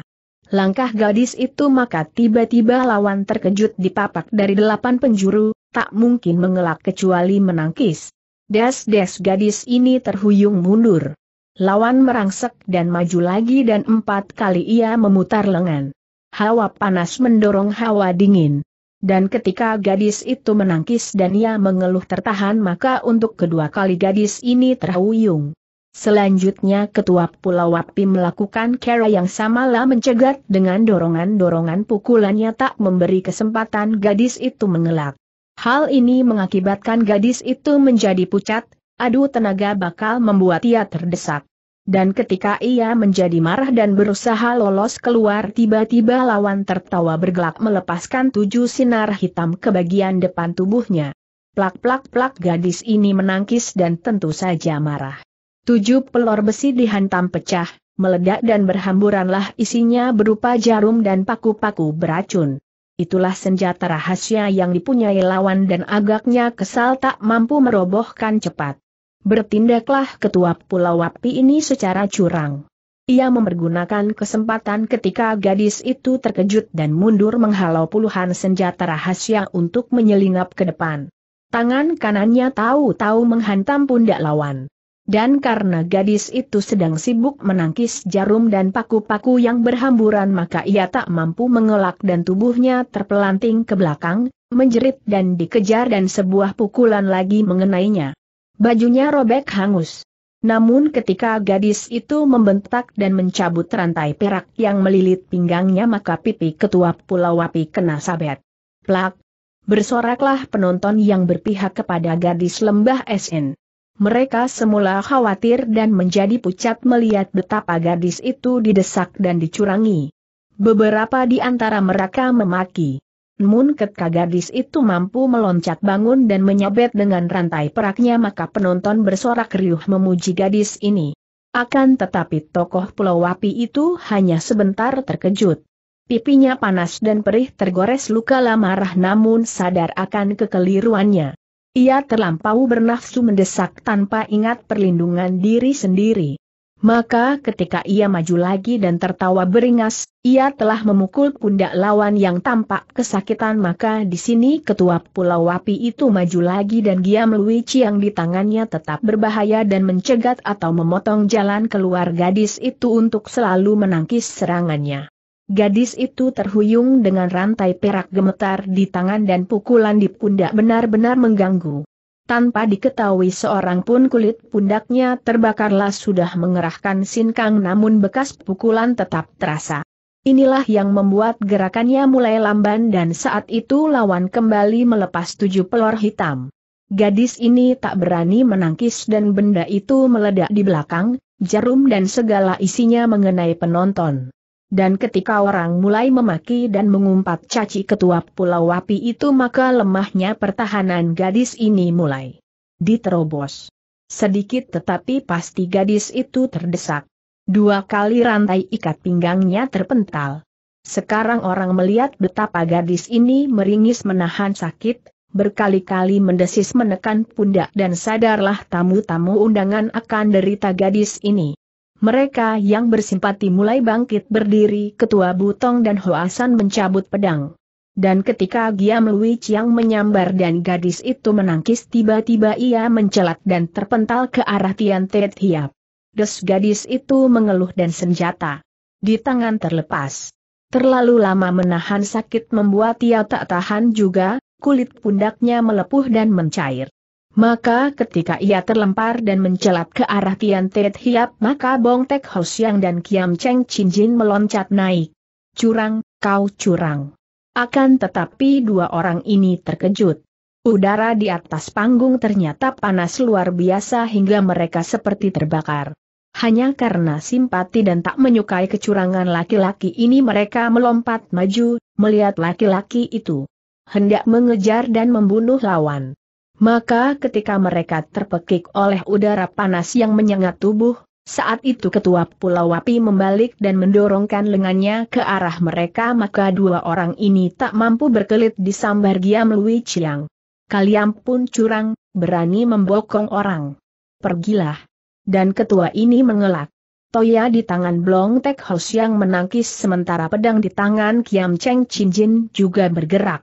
langkah gadis itu maka tiba-tiba lawan terkejut dipapak dari delapan penjuru, tak mungkin mengelak kecuali menangkis. Des-des gadis ini terhuyung mundur. Lawan merangsek dan maju lagi dan empat kali ia memutar lengan. Hawa panas mendorong hawa dingin. Dan ketika gadis itu menangkis dan ia mengeluh tertahan maka untuk kedua kali gadis ini terhuyung. Selanjutnya Ketua Pulau Wapi melakukan cara yang sama samalah mencegat dengan dorongan-dorongan pukulannya tak memberi kesempatan gadis itu mengelak. Hal ini mengakibatkan gadis itu menjadi pucat, adu tenaga bakal membuat ia terdesak. Dan ketika ia menjadi marah dan berusaha lolos keluar tiba-tiba lawan tertawa bergelak melepaskan tujuh sinar hitam ke bagian depan tubuhnya. Plak-plak-plak gadis ini menangkis dan tentu saja marah. Tujuh pelor besi dihantam pecah, meledak dan berhamburanlah isinya berupa jarum dan paku-paku beracun. Itulah senjata rahasia yang dipunyai lawan dan agaknya kesal tak mampu merobohkan cepat. Bertindaklah ketua Pulau Wapi ini secara curang. Ia memergunakan kesempatan ketika gadis itu terkejut dan mundur menghalau puluhan senjata rahasia untuk menyelinap ke depan. Tangan kanannya tahu-tahu menghantam pundak lawan dan karena gadis itu sedang sibuk menangkis jarum dan paku-paku yang berhamburan maka ia tak mampu mengelak dan tubuhnya terpelanting ke belakang, menjerit dan dikejar dan sebuah pukulan lagi mengenainya. Bajunya robek hangus. Namun ketika gadis itu membentak dan mencabut rantai perak yang melilit pinggangnya maka pipi ketua Pulau Wapi kena sabet. Plak! Bersoraklah penonton yang berpihak kepada gadis lembah SN. Mereka semula khawatir dan menjadi pucat melihat betapa gadis itu didesak dan dicurangi. Beberapa di antara mereka memaki. Namun ketika gadis itu mampu meloncat bangun dan menyabet dengan rantai peraknya maka penonton bersorak riuh memuji gadis ini. Akan tetapi tokoh Pulau Wapi itu hanya sebentar terkejut. Pipinya panas dan perih tergores luka lamarah, namun sadar akan kekeliruannya. Ia terlampau bernafsu mendesak tanpa ingat perlindungan diri sendiri. Maka ketika ia maju lagi dan tertawa beringas, ia telah memukul pundak lawan yang tampak kesakitan maka di sini ketua Pulau Wapi itu maju lagi dan Giam Lui yang di tangannya tetap berbahaya dan mencegat atau memotong jalan keluar gadis itu untuk selalu menangkis serangannya. Gadis itu terhuyung dengan rantai perak gemetar di tangan dan pukulan di pundak benar-benar mengganggu. Tanpa diketahui seorang pun kulit pundaknya terbakarlah sudah mengerahkan sinkang namun bekas pukulan tetap terasa. Inilah yang membuat gerakannya mulai lamban dan saat itu lawan kembali melepas tujuh pelor hitam. Gadis ini tak berani menangkis dan benda itu meledak di belakang, jarum dan segala isinya mengenai penonton. Dan ketika orang mulai memaki dan mengumpat caci ketua Pulau Wapi itu maka lemahnya pertahanan gadis ini mulai diterobos. Sedikit tetapi pasti gadis itu terdesak. Dua kali rantai ikat pinggangnya terpental. Sekarang orang melihat betapa gadis ini meringis menahan sakit, berkali-kali mendesis menekan pundak dan sadarlah tamu-tamu undangan akan derita gadis ini. Mereka yang bersimpati mulai bangkit berdiri ketua Butong dan Hoasan mencabut pedang. Dan ketika Giam Lui Chiang menyambar dan gadis itu menangkis tiba-tiba ia mencelat dan terpental ke arah Tian Tet Hiap. Des gadis itu mengeluh dan senjata. Di tangan terlepas. Terlalu lama menahan sakit membuat ia tak tahan juga, kulit pundaknya melepuh dan mencair. Maka ketika ia terlempar dan mencelat ke arah Tian Tet Hiap maka Bong Tek Ho Siang dan Kiam Cheng Chin Jin meloncat naik. Curang, kau curang. Akan tetapi dua orang ini terkejut. Udara di atas panggung ternyata panas luar biasa hingga mereka seperti terbakar. Hanya karena simpati dan tak menyukai kecurangan laki-laki ini mereka melompat maju, melihat laki-laki itu. Hendak mengejar dan membunuh lawan. Maka ketika mereka terpekik oleh udara panas yang menyengat tubuh, saat itu ketua Pulau Wapi membalik dan mendorongkan lengannya ke arah mereka maka dua orang ini tak mampu berkelit di sambar Giam Lui Chiang. Kalian pun curang, berani membokong orang. Pergilah. Dan ketua ini mengelak. Toya di tangan Blong Tek Hos yang menangkis sementara pedang di tangan Kiam Cheng Chin Jin juga bergerak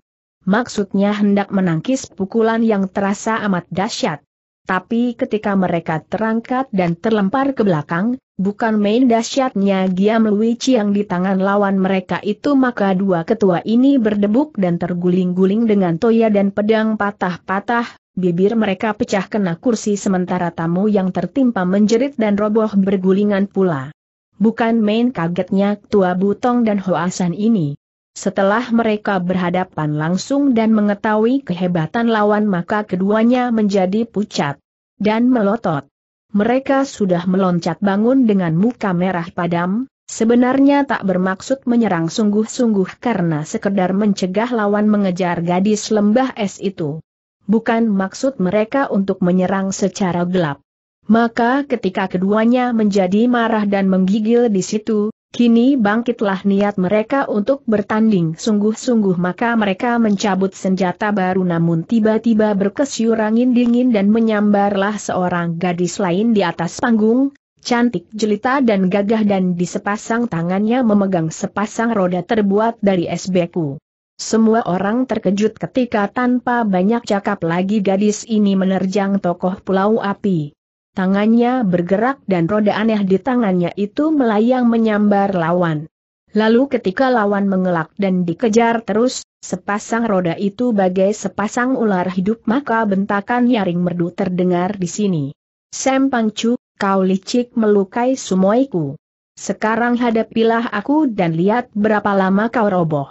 maksudnya hendak menangkis pukulan yang terasa amat dahsyat. Tapi ketika mereka terangkat dan terlempar ke belakang, bukan main dahsyatnya Giam Lui yang di tangan lawan mereka itu maka dua ketua ini berdebuk dan terguling-guling dengan toya dan pedang patah-patah, bibir mereka pecah kena kursi sementara tamu yang tertimpa menjerit dan roboh bergulingan pula. Bukan main kagetnya tua Butong dan Hoasan ini. Setelah mereka berhadapan langsung dan mengetahui kehebatan lawan maka keduanya menjadi pucat dan melotot. Mereka sudah meloncat bangun dengan muka merah padam, sebenarnya tak bermaksud menyerang sungguh-sungguh karena sekedar mencegah lawan mengejar gadis lembah es itu. Bukan maksud mereka untuk menyerang secara gelap. Maka ketika keduanya menjadi marah dan menggigil di situ, Kini bangkitlah niat mereka untuk bertanding sungguh-sungguh maka mereka mencabut senjata baru namun tiba-tiba berkesyur angin dingin dan menyambarlah seorang gadis lain di atas panggung, cantik jelita dan gagah dan di sepasang tangannya memegang sepasang roda terbuat dari es beku. Semua orang terkejut ketika tanpa banyak cakap lagi gadis ini menerjang tokoh pulau api tangannya bergerak dan roda aneh di tangannya itu melayang menyambar lawan. Lalu ketika lawan mengelak dan dikejar terus, sepasang roda itu bagai sepasang ular hidup maka bentakan nyaring merdu terdengar di sini. Sam Pangcu, kau licik melukai sumoiku. Sekarang hadapilah aku dan lihat berapa lama kau roboh.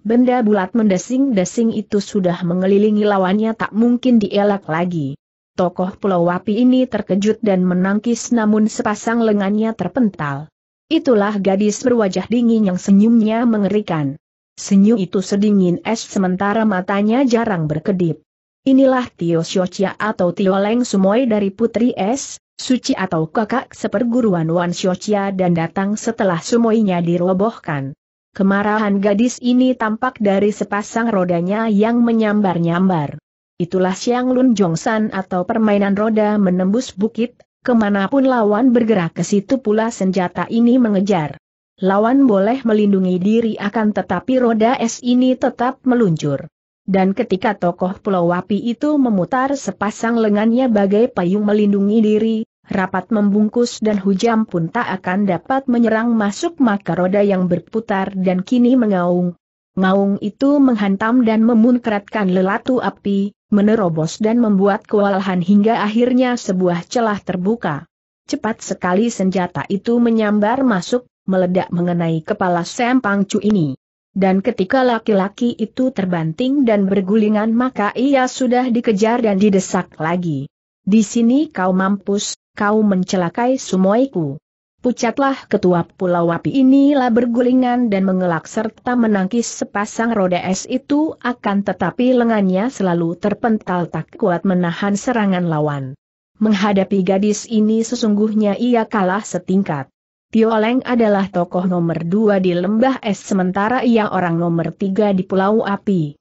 Benda bulat mendesing-desing itu sudah mengelilingi lawannya tak mungkin dielak lagi. Tokoh Pulau Wapi ini terkejut dan menangkis namun sepasang lengannya terpental. Itulah gadis berwajah dingin yang senyumnya mengerikan. Senyum itu sedingin es sementara matanya jarang berkedip. Inilah Tio Xiochia atau Tio Leng Sumoy dari Putri Es, suci atau kakak seperguruan Wan Xiochia dan datang setelah Sumoynya dirobohkan. Kemarahan gadis ini tampak dari sepasang rodanya yang menyambar-nyambar itulah siang Lun Jongsan atau permainan roda menembus bukit, kemanapun lawan bergerak ke situ pula senjata ini mengejar. Lawan boleh melindungi diri akan tetapi roda es ini tetap meluncur. Dan ketika tokoh Pulau Wapi itu memutar sepasang lengannya bagai payung melindungi diri, rapat membungkus dan hujam pun tak akan dapat menyerang masuk maka roda yang berputar dan kini mengaung. Ngaung itu menghantam dan memunkratkan lelatu api, menerobos dan membuat kewalahan hingga akhirnya sebuah celah terbuka. Cepat sekali senjata itu menyambar masuk, meledak mengenai kepala Sam Pangcu ini. Dan ketika laki-laki itu terbanting dan bergulingan maka ia sudah dikejar dan didesak lagi. Di sini kau mampus, kau mencelakai sumoiku. Pucatlah ketua pulau api inilah bergulingan dan mengelak serta menangkis sepasang roda es itu akan tetapi lengannya selalu terpental tak kuat menahan serangan lawan. Menghadapi gadis ini sesungguhnya ia kalah setingkat. Tio Leng adalah tokoh nomor dua di lembah es sementara ia orang nomor tiga di pulau api.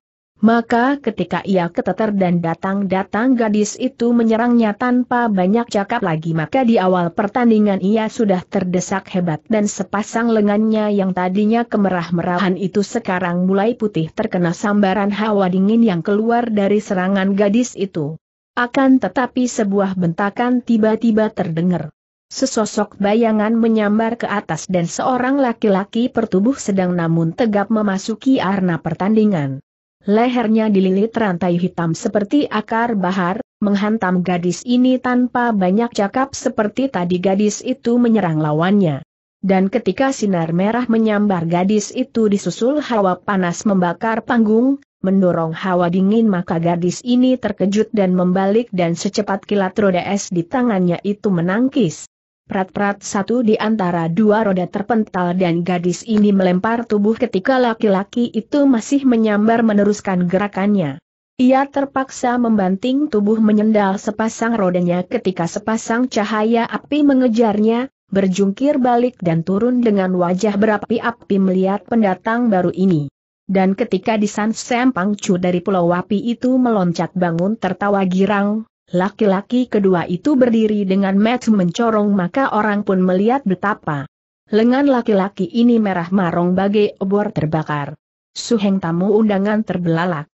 Maka ketika ia keteter dan datang-datang gadis itu menyerangnya tanpa banyak cakap lagi maka di awal pertandingan ia sudah terdesak hebat dan sepasang lengannya yang tadinya kemerah-merahan itu sekarang mulai putih terkena sambaran hawa dingin yang keluar dari serangan gadis itu. Akan tetapi sebuah bentakan tiba-tiba terdengar. Sesosok bayangan menyambar ke atas dan seorang laki-laki pertubuh sedang namun tegap memasuki arena pertandingan. Lehernya dililit rantai hitam seperti akar bahar, menghantam gadis ini tanpa banyak cakap seperti tadi gadis itu menyerang lawannya. Dan ketika sinar merah menyambar gadis itu disusul hawa panas membakar panggung, mendorong hawa dingin maka gadis ini terkejut dan membalik dan secepat kilat roda es di tangannya itu menangkis. Prat-prat satu di antara dua roda terpental dan gadis ini melempar tubuh ketika laki-laki itu masih menyambar meneruskan gerakannya. Ia terpaksa membanting tubuh menyendal sepasang rodanya ketika sepasang cahaya api mengejarnya, berjungkir balik dan turun dengan wajah berapi-api melihat pendatang baru ini. Dan ketika di San Sempang Chu dari pulau api itu meloncat bangun tertawa girang, Laki-laki kedua itu berdiri dengan mat mencorong maka orang pun melihat betapa. Lengan laki-laki ini merah marong bagai obor terbakar. Suheng tamu undangan terbelalak.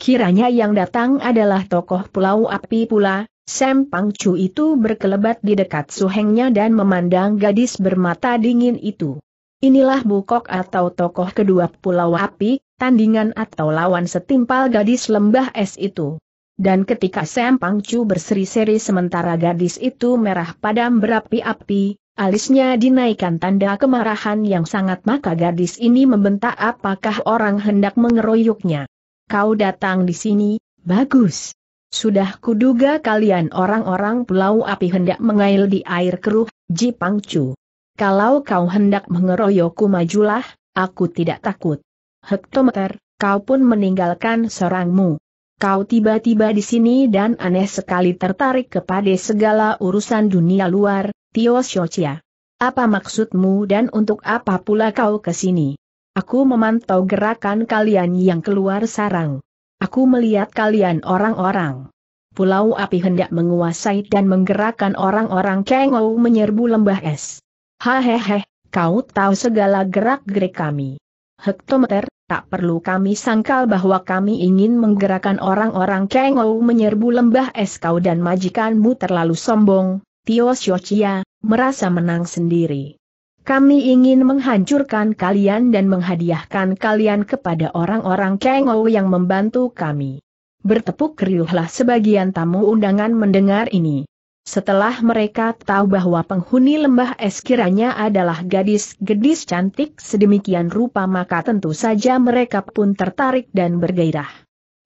Kiranya yang datang adalah tokoh pulau api pula, Sam Pangcu itu berkelebat di dekat suhengnya dan memandang gadis bermata dingin itu. Inilah Bukok atau tokoh kedua pulau api, tandingan atau lawan setimpal gadis lembah es itu. Dan ketika Sam Pangcu berseri-seri sementara gadis itu merah padam berapi-api, alisnya dinaikkan tanda kemarahan yang sangat maka gadis ini membentak apakah orang hendak mengeroyoknya. Kau datang di sini, bagus. Sudah kuduga kalian orang-orang pulau api hendak mengail di air keruh, Ji Pangcu. Kalau kau hendak mengeroyokku majulah, aku tidak takut. Hektometer, kau pun meninggalkan seorangmu. Kau tiba-tiba di sini dan aneh sekali tertarik kepada segala urusan dunia luar, Tio Xiaochia. Apa maksudmu dan untuk apa pula kau ke sini? Aku memantau gerakan kalian yang keluar sarang. Aku melihat kalian orang-orang. Pulau api hendak menguasai dan menggerakkan orang-orang Kengou menyerbu lembah es. Hahehe, kau tahu segala gerak-gerik kami. Hektometer, Tak perlu kami sangkal bahwa kami ingin menggerakkan orang-orang Kengou menyerbu lembah es kau dan majikanmu terlalu sombong, Tio Xiochia, merasa menang sendiri. Kami ingin menghancurkan kalian dan menghadiahkan kalian kepada orang-orang Kengou yang membantu kami. Bertepuk riuhlah sebagian tamu undangan mendengar ini. Setelah mereka tahu bahwa penghuni lembah es kiranya adalah gadis-gadis cantik sedemikian rupa maka tentu saja mereka pun tertarik dan bergairah.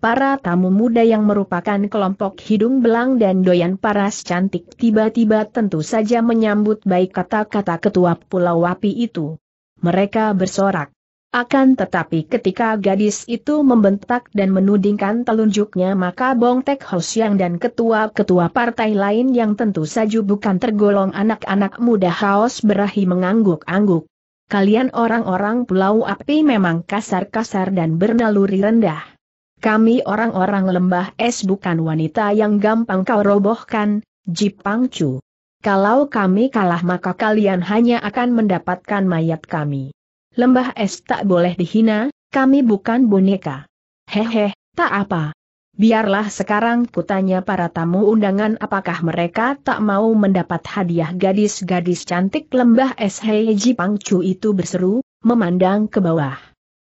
Para tamu muda yang merupakan kelompok hidung belang dan doyan paras cantik tiba-tiba tentu saja menyambut baik kata-kata ketua Pulau Wapi itu. Mereka bersorak. Akan tetapi ketika gadis itu membentak dan menudingkan telunjuknya maka Bong Tek Hosiang dan ketua-ketua partai lain yang tentu saja bukan tergolong anak-anak muda Haos berahi mengangguk-angguk. Kalian orang-orang Pulau Api memang kasar-kasar dan bernaluri rendah. Kami orang-orang lembah es bukan wanita yang gampang kau robohkan, Jipang Chu. Kalau kami kalah maka kalian hanya akan mendapatkan mayat kami. Lembah es tak boleh dihina, kami bukan boneka. Hehe, tak apa. Biarlah sekarang kutanya para tamu undangan apakah mereka tak mau mendapat hadiah gadis-gadis cantik lembah Es. Heiji Pangcu itu berseru, memandang ke bawah.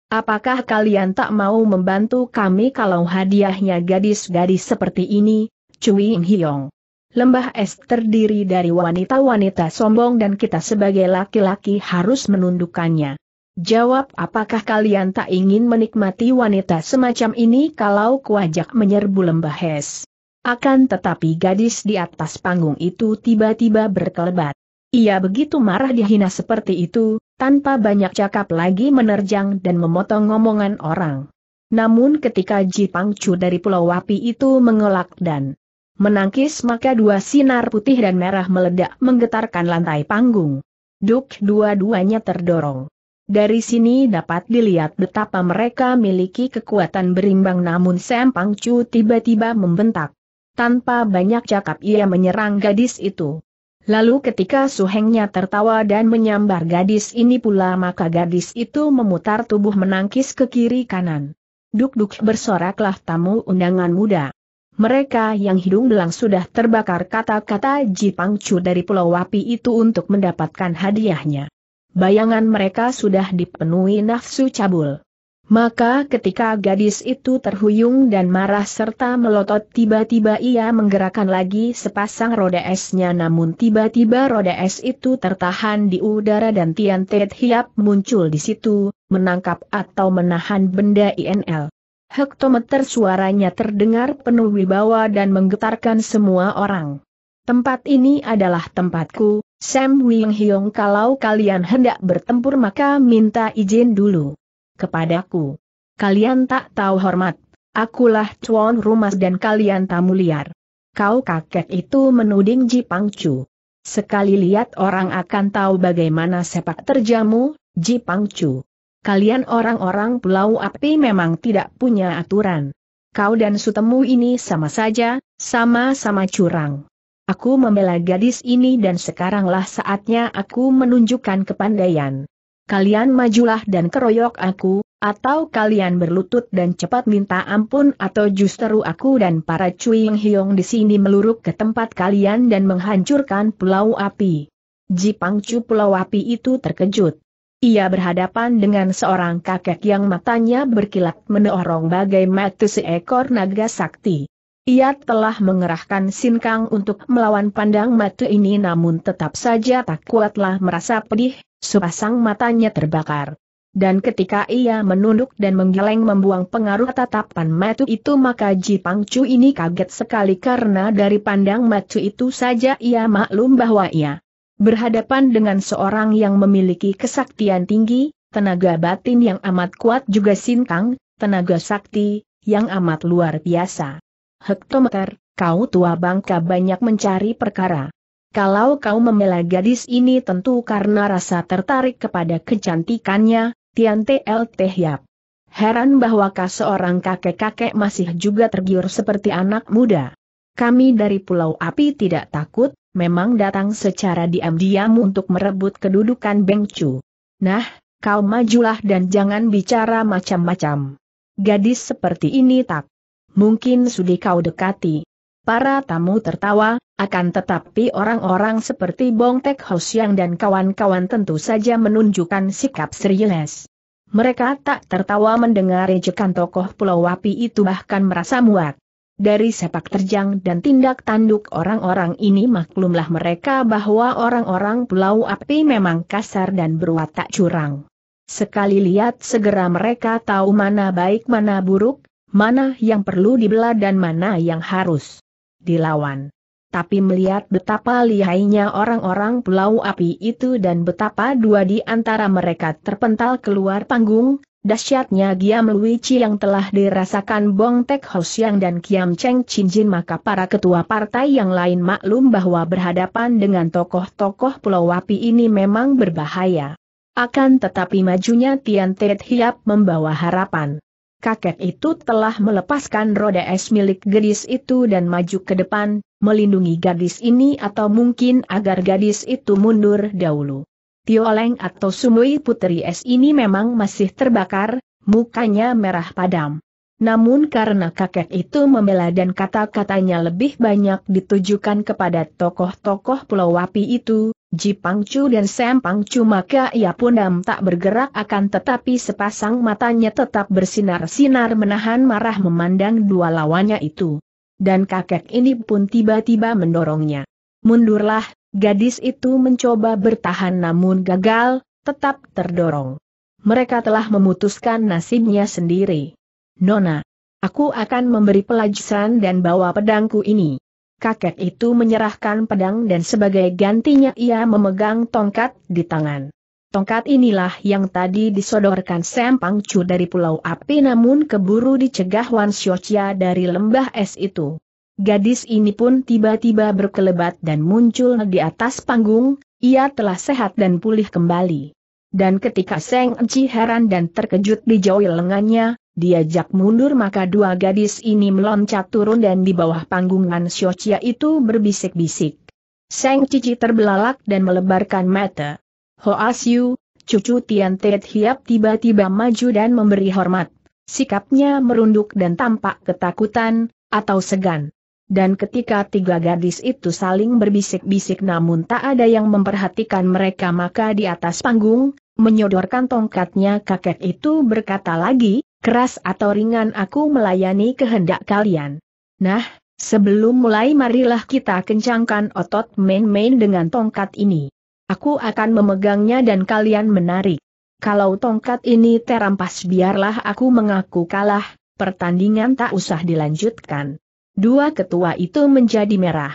Apakah kalian tak mau membantu kami kalau hadiahnya gadis-gadis seperti ini, Cui Hyong? Lembah es terdiri dari wanita-wanita sombong dan kita sebagai laki-laki harus menundukkannya. Jawab apakah kalian tak ingin menikmati wanita semacam ini kalau kuajak menyerbu lembah Hes? Akan tetapi gadis di atas panggung itu tiba-tiba berkelebat. Ia begitu marah dihina seperti itu, tanpa banyak cakap lagi menerjang dan memotong ngomongan orang. Namun ketika Ji Pangcu dari Pulau Wapi itu mengelak dan menangkis maka dua sinar putih dan merah meledak menggetarkan lantai panggung. Duk dua-duanya terdorong. Dari sini dapat dilihat betapa mereka miliki kekuatan berimbang namun Sam Chu tiba-tiba membentak. Tanpa banyak cakap ia menyerang gadis itu. Lalu ketika suhengnya tertawa dan menyambar gadis ini pula maka gadis itu memutar tubuh menangkis ke kiri kanan. Duk-duk bersoraklah tamu undangan muda. Mereka yang hidung belang sudah terbakar kata-kata Ji Chu dari Pulau Wapi itu untuk mendapatkan hadiahnya bayangan mereka sudah dipenuhi nafsu cabul. Maka ketika gadis itu terhuyung dan marah serta melotot tiba-tiba ia menggerakkan lagi sepasang roda esnya namun tiba-tiba roda es itu tertahan di udara dan Tian Tet Hiap muncul di situ, menangkap atau menahan benda INL. Hektometer suaranya terdengar penuh wibawa dan menggetarkan semua orang. Tempat ini adalah tempatku, Sam Wing Hyong kalau kalian hendak bertempur maka minta izin dulu. Kepadaku. Kalian tak tahu hormat, akulah tuan rumah dan kalian tamu liar. Kau kakek itu menuding Ji Chu. Sekali lihat orang akan tahu bagaimana sepak terjamu, Ji Chu. Kalian orang-orang pulau api memang tidak punya aturan. Kau dan sutemu ini sama saja, sama-sama curang. Aku membela gadis ini dan sekaranglah saatnya aku menunjukkan kepandaian. Kalian majulah dan keroyok aku, atau kalian berlutut dan cepat minta ampun atau justru aku dan para Cuing Hiong di sini meluruk ke tempat kalian dan menghancurkan pulau api. Ji Pangcu pulau api itu terkejut. Ia berhadapan dengan seorang kakek yang matanya berkilat meneorong bagai mata seekor naga sakti. Ia telah mengerahkan Sinkang untuk melawan pandang mata ini namun tetap saja tak kuatlah merasa pedih, sepasang matanya terbakar. Dan ketika ia menunduk dan menggeleng membuang pengaruh tatapan matu itu maka Ji Chu ini kaget sekali karena dari pandang matu itu saja ia maklum bahwa ia berhadapan dengan seorang yang memiliki kesaktian tinggi, tenaga batin yang amat kuat juga sinkang, tenaga sakti, yang amat luar biasa hektometer, kau tua bangka banyak mencari perkara. Kalau kau memela gadis ini tentu karena rasa tertarik kepada kecantikannya, Tian Tiante Tehyap. Heran bahwakah seorang kakek-kakek masih juga tergiur seperti anak muda. Kami dari Pulau Api tidak takut, memang datang secara diam-diam untuk merebut kedudukan Bengcu. Nah, kau majulah dan jangan bicara macam-macam. Gadis seperti ini tak mungkin sudi kau dekati. Para tamu tertawa, akan tetapi orang-orang seperti Bong Tek Ho dan kawan-kawan tentu saja menunjukkan sikap serius. Mereka tak tertawa mendengar ejekan tokoh Pulau Wapi itu bahkan merasa muak. Dari sepak terjang dan tindak tanduk orang-orang ini maklumlah mereka bahwa orang-orang Pulau Api memang kasar dan berwatak curang. Sekali lihat segera mereka tahu mana baik mana buruk, mana yang perlu dibela dan mana yang harus dilawan. Tapi melihat betapa lihainya orang-orang pulau api itu dan betapa dua di antara mereka terpental keluar panggung, dahsyatnya Giam Luichi yang telah dirasakan Bong Tek Ho Siang dan Kiam Cheng Chin Jin maka para ketua partai yang lain maklum bahwa berhadapan dengan tokoh-tokoh pulau api ini memang berbahaya. Akan tetapi majunya Tian Tet Hiap membawa harapan kakek itu telah melepaskan roda es milik gadis itu dan maju ke depan, melindungi gadis ini atau mungkin agar gadis itu mundur dahulu. Tio leng atau Sumui putri es ini memang masih terbakar, mukanya merah padam. Namun karena kakek itu membela dan kata-katanya lebih banyak ditujukan kepada tokoh-tokoh Pulau Wapi itu, Ji Pangcu dan Sam Pangcu maka ia pun dam tak bergerak akan tetapi sepasang matanya tetap bersinar-sinar menahan marah memandang dua lawannya itu. Dan kakek ini pun tiba-tiba mendorongnya. Mundurlah, gadis itu mencoba bertahan namun gagal, tetap terdorong. Mereka telah memutuskan nasibnya sendiri. Nona, aku akan memberi pelajaran dan bawa pedangku ini. Kakek itu menyerahkan pedang dan sebagai gantinya ia memegang tongkat di tangan. Tongkat inilah yang tadi disodorkan Sam Pangcu dari Pulau Api namun keburu dicegah Wan Xiochia dari lembah es itu. Gadis ini pun tiba-tiba berkelebat dan muncul di atas panggung, ia telah sehat dan pulih kembali. Dan ketika Seng Enci heran dan terkejut di jauh lengannya, Diajak mundur maka dua gadis ini meloncat turun dan di bawah panggungan Xiochia itu berbisik-bisik. Seng Cici terbelalak dan melebarkan mata. Hoasyu, cucu Tian Tet Hiap tiba-tiba maju dan memberi hormat. Sikapnya merunduk dan tampak ketakutan, atau segan. Dan ketika tiga gadis itu saling berbisik-bisik namun tak ada yang memperhatikan mereka maka di atas panggung, menyodorkan tongkatnya kakek itu berkata lagi, keras atau ringan aku melayani kehendak kalian. Nah, sebelum mulai marilah kita kencangkan otot main-main dengan tongkat ini. Aku akan memegangnya dan kalian menarik. Kalau tongkat ini terampas biarlah aku mengaku kalah, pertandingan tak usah dilanjutkan. Dua ketua itu menjadi merah.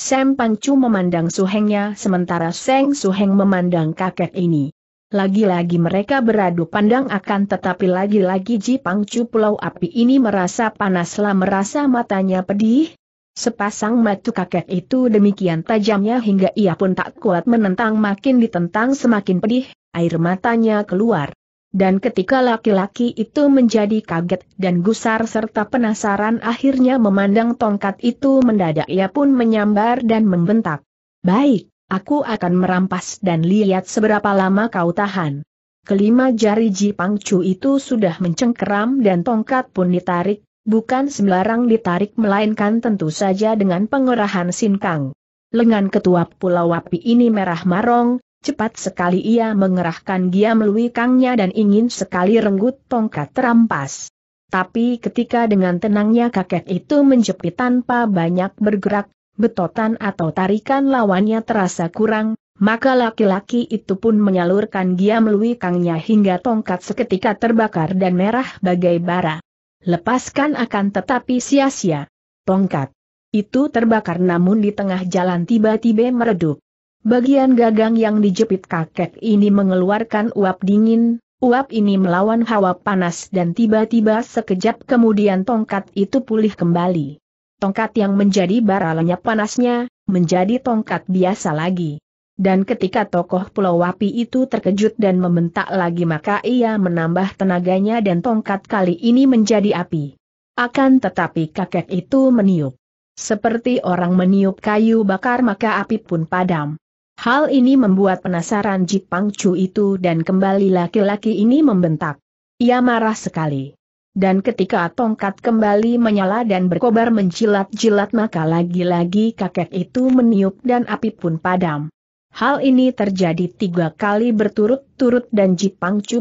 Sam Pangcu memandang suhengnya sementara Seng Suheng memandang kakek ini. Lagi-lagi mereka beradu pandang akan tetapi lagi-lagi Ji Pangcu Pulau Api ini merasa panaslah merasa matanya pedih. Sepasang mata kakek itu demikian tajamnya hingga ia pun tak kuat menentang makin ditentang semakin pedih, air matanya keluar. Dan ketika laki-laki itu menjadi kaget dan gusar serta penasaran akhirnya memandang tongkat itu mendadak ia pun menyambar dan membentak. Baik, Aku akan merampas dan lihat seberapa lama kau tahan. Kelima jari Ji Chu itu sudah mencengkeram dan tongkat pun ditarik, bukan sembarang ditarik melainkan tentu saja dengan pengerahan sinkang. Lengan ketua Pulau Wapi ini merah marong, cepat sekali ia mengerahkan giam kangnya dan ingin sekali renggut tongkat terampas. Tapi ketika dengan tenangnya kakek itu menjepit tanpa banyak bergerak, betotan atau tarikan lawannya terasa kurang, maka laki-laki itu pun menyalurkan giam lui kangnya hingga tongkat seketika terbakar dan merah bagai bara. Lepaskan akan tetapi sia-sia. Tongkat itu terbakar namun di tengah jalan tiba-tiba meredup. Bagian gagang yang dijepit kakek ini mengeluarkan uap dingin, uap ini melawan hawa panas dan tiba-tiba sekejap kemudian tongkat itu pulih kembali. Tongkat yang menjadi bara lenyap panasnya, menjadi tongkat biasa lagi. Dan ketika tokoh Pulau Wapi itu terkejut dan membentak lagi maka ia menambah tenaganya dan tongkat kali ini menjadi api. Akan tetapi kakek itu meniup. Seperti orang meniup kayu bakar maka api pun padam. Hal ini membuat penasaran Jipang Chu itu dan kembali laki-laki ini membentak. Ia marah sekali. Dan ketika tongkat kembali menyala dan berkobar menjilat-jilat maka lagi-lagi kakek itu meniup dan api pun padam. Hal ini terjadi tiga kali berturut-turut dan Cu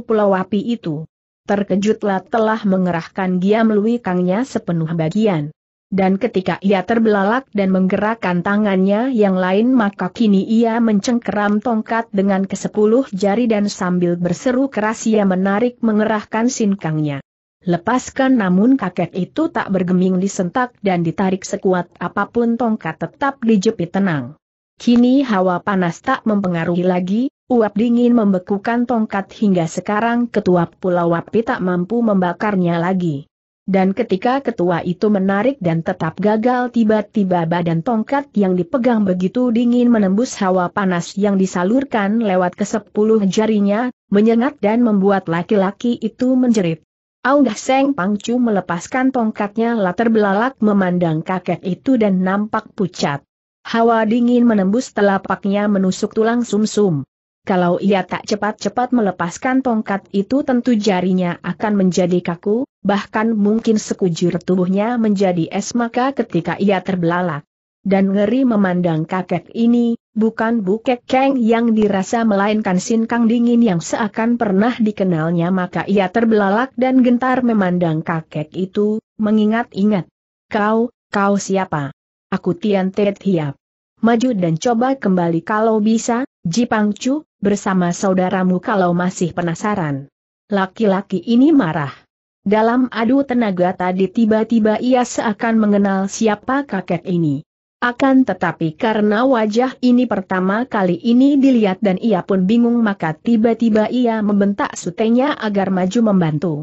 pulau api itu. Terkejutlah telah mengerahkan giam lui kangnya sepenuh bagian. Dan ketika ia terbelalak dan menggerakkan tangannya yang lain maka kini ia mencengkeram tongkat dengan kesepuluh jari dan sambil berseru keras ia menarik mengerahkan sinkangnya. Lepaskan namun kakek itu tak bergeming disentak dan ditarik sekuat apapun tongkat tetap dijepit tenang. Kini hawa panas tak mempengaruhi lagi, uap dingin membekukan tongkat hingga sekarang ketua Pulau Wapi tak mampu membakarnya lagi. Dan ketika ketua itu menarik dan tetap gagal tiba-tiba badan tongkat yang dipegang begitu dingin menembus hawa panas yang disalurkan lewat ke sepuluh jarinya, menyengat dan membuat laki-laki itu menjerit. Aunggah Seng Pangcu melepaskan tongkatnya latar belalak memandang kakek itu dan nampak pucat. Hawa dingin menembus telapaknya menusuk tulang sumsum. Kalau ia tak cepat-cepat melepaskan tongkat itu tentu jarinya akan menjadi kaku, bahkan mungkin sekujur tubuhnya menjadi es maka ketika ia terbelalak. Dan ngeri memandang kakek ini, Bukan Bukek Keng yang dirasa melainkan sin kang dingin yang seakan pernah dikenalnya maka ia terbelalak dan gentar memandang kakek itu, mengingat-ingat. Kau, kau siapa? Aku Tian Te Hiap. Maju dan coba kembali kalau bisa, Jipang Chu, bersama saudaramu kalau masih penasaran. Laki-laki ini marah. Dalam adu tenaga tadi tiba-tiba ia seakan mengenal siapa kakek ini. Akan tetapi karena wajah ini pertama kali ini dilihat dan ia pun bingung maka tiba-tiba ia membentak sutenya agar maju membantu.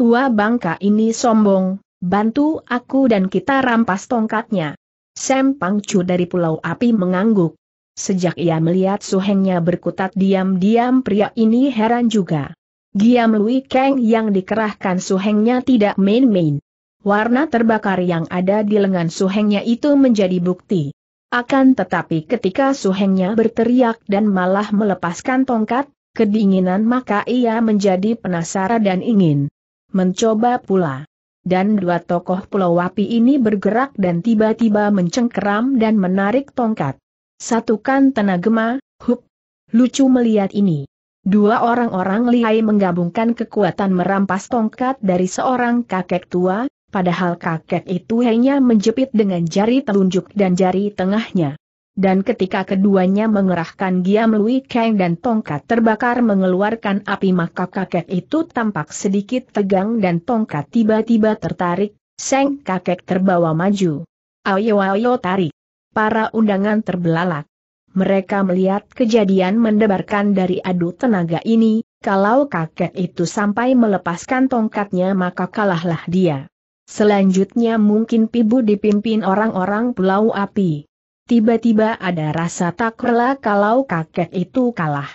Tua bangka ini sombong, bantu aku dan kita rampas tongkatnya. Sam Pangcu dari Pulau Api mengangguk. Sejak ia melihat suhengnya berkutat diam-diam pria ini heran juga. Giam Lui Kang yang dikerahkan suhengnya tidak main-main warna terbakar yang ada di lengan suhengnya itu menjadi bukti. Akan tetapi ketika suhengnya berteriak dan malah melepaskan tongkat, kedinginan maka ia menjadi penasaran dan ingin mencoba pula. Dan dua tokoh pulau wapi ini bergerak dan tiba-tiba mencengkeram dan menarik tongkat. Satukan tenagema, hup. Lucu melihat ini. Dua orang-orang lihai menggabungkan kekuatan merampas tongkat dari seorang kakek tua, Padahal kakek itu hanya menjepit dengan jari telunjuk dan jari tengahnya. Dan ketika keduanya mengerahkan Giam Lui Kang dan tongkat terbakar mengeluarkan api maka kakek itu tampak sedikit tegang dan tongkat tiba-tiba tertarik, seng kakek terbawa maju. Ayo ayo tarik. Para undangan terbelalak. Mereka melihat kejadian mendebarkan dari adu tenaga ini, kalau kakek itu sampai melepaskan tongkatnya maka kalahlah dia. Selanjutnya mungkin Pibu dipimpin orang-orang Pulau Api. Tiba-tiba ada rasa tak rela kalau kakek itu kalah.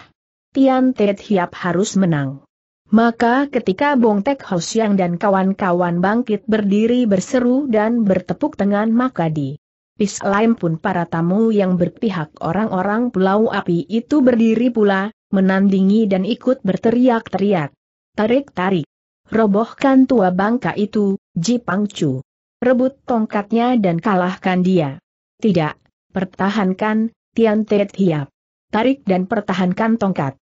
Tian Tet Hiap harus menang. Maka ketika Bong Tek Ho dan kawan-kawan bangkit berdiri berseru dan bertepuk tangan maka di Pis lain pun para tamu yang berpihak orang-orang Pulau Api itu berdiri pula, menandingi dan ikut berteriak-teriak. Tarik-tarik robohkan tua bangka itu, Ji Pangcu. Rebut tongkatnya dan kalahkan dia. Tidak, pertahankan, Tian Tet Hiap. Tarik dan pertahankan tongkat.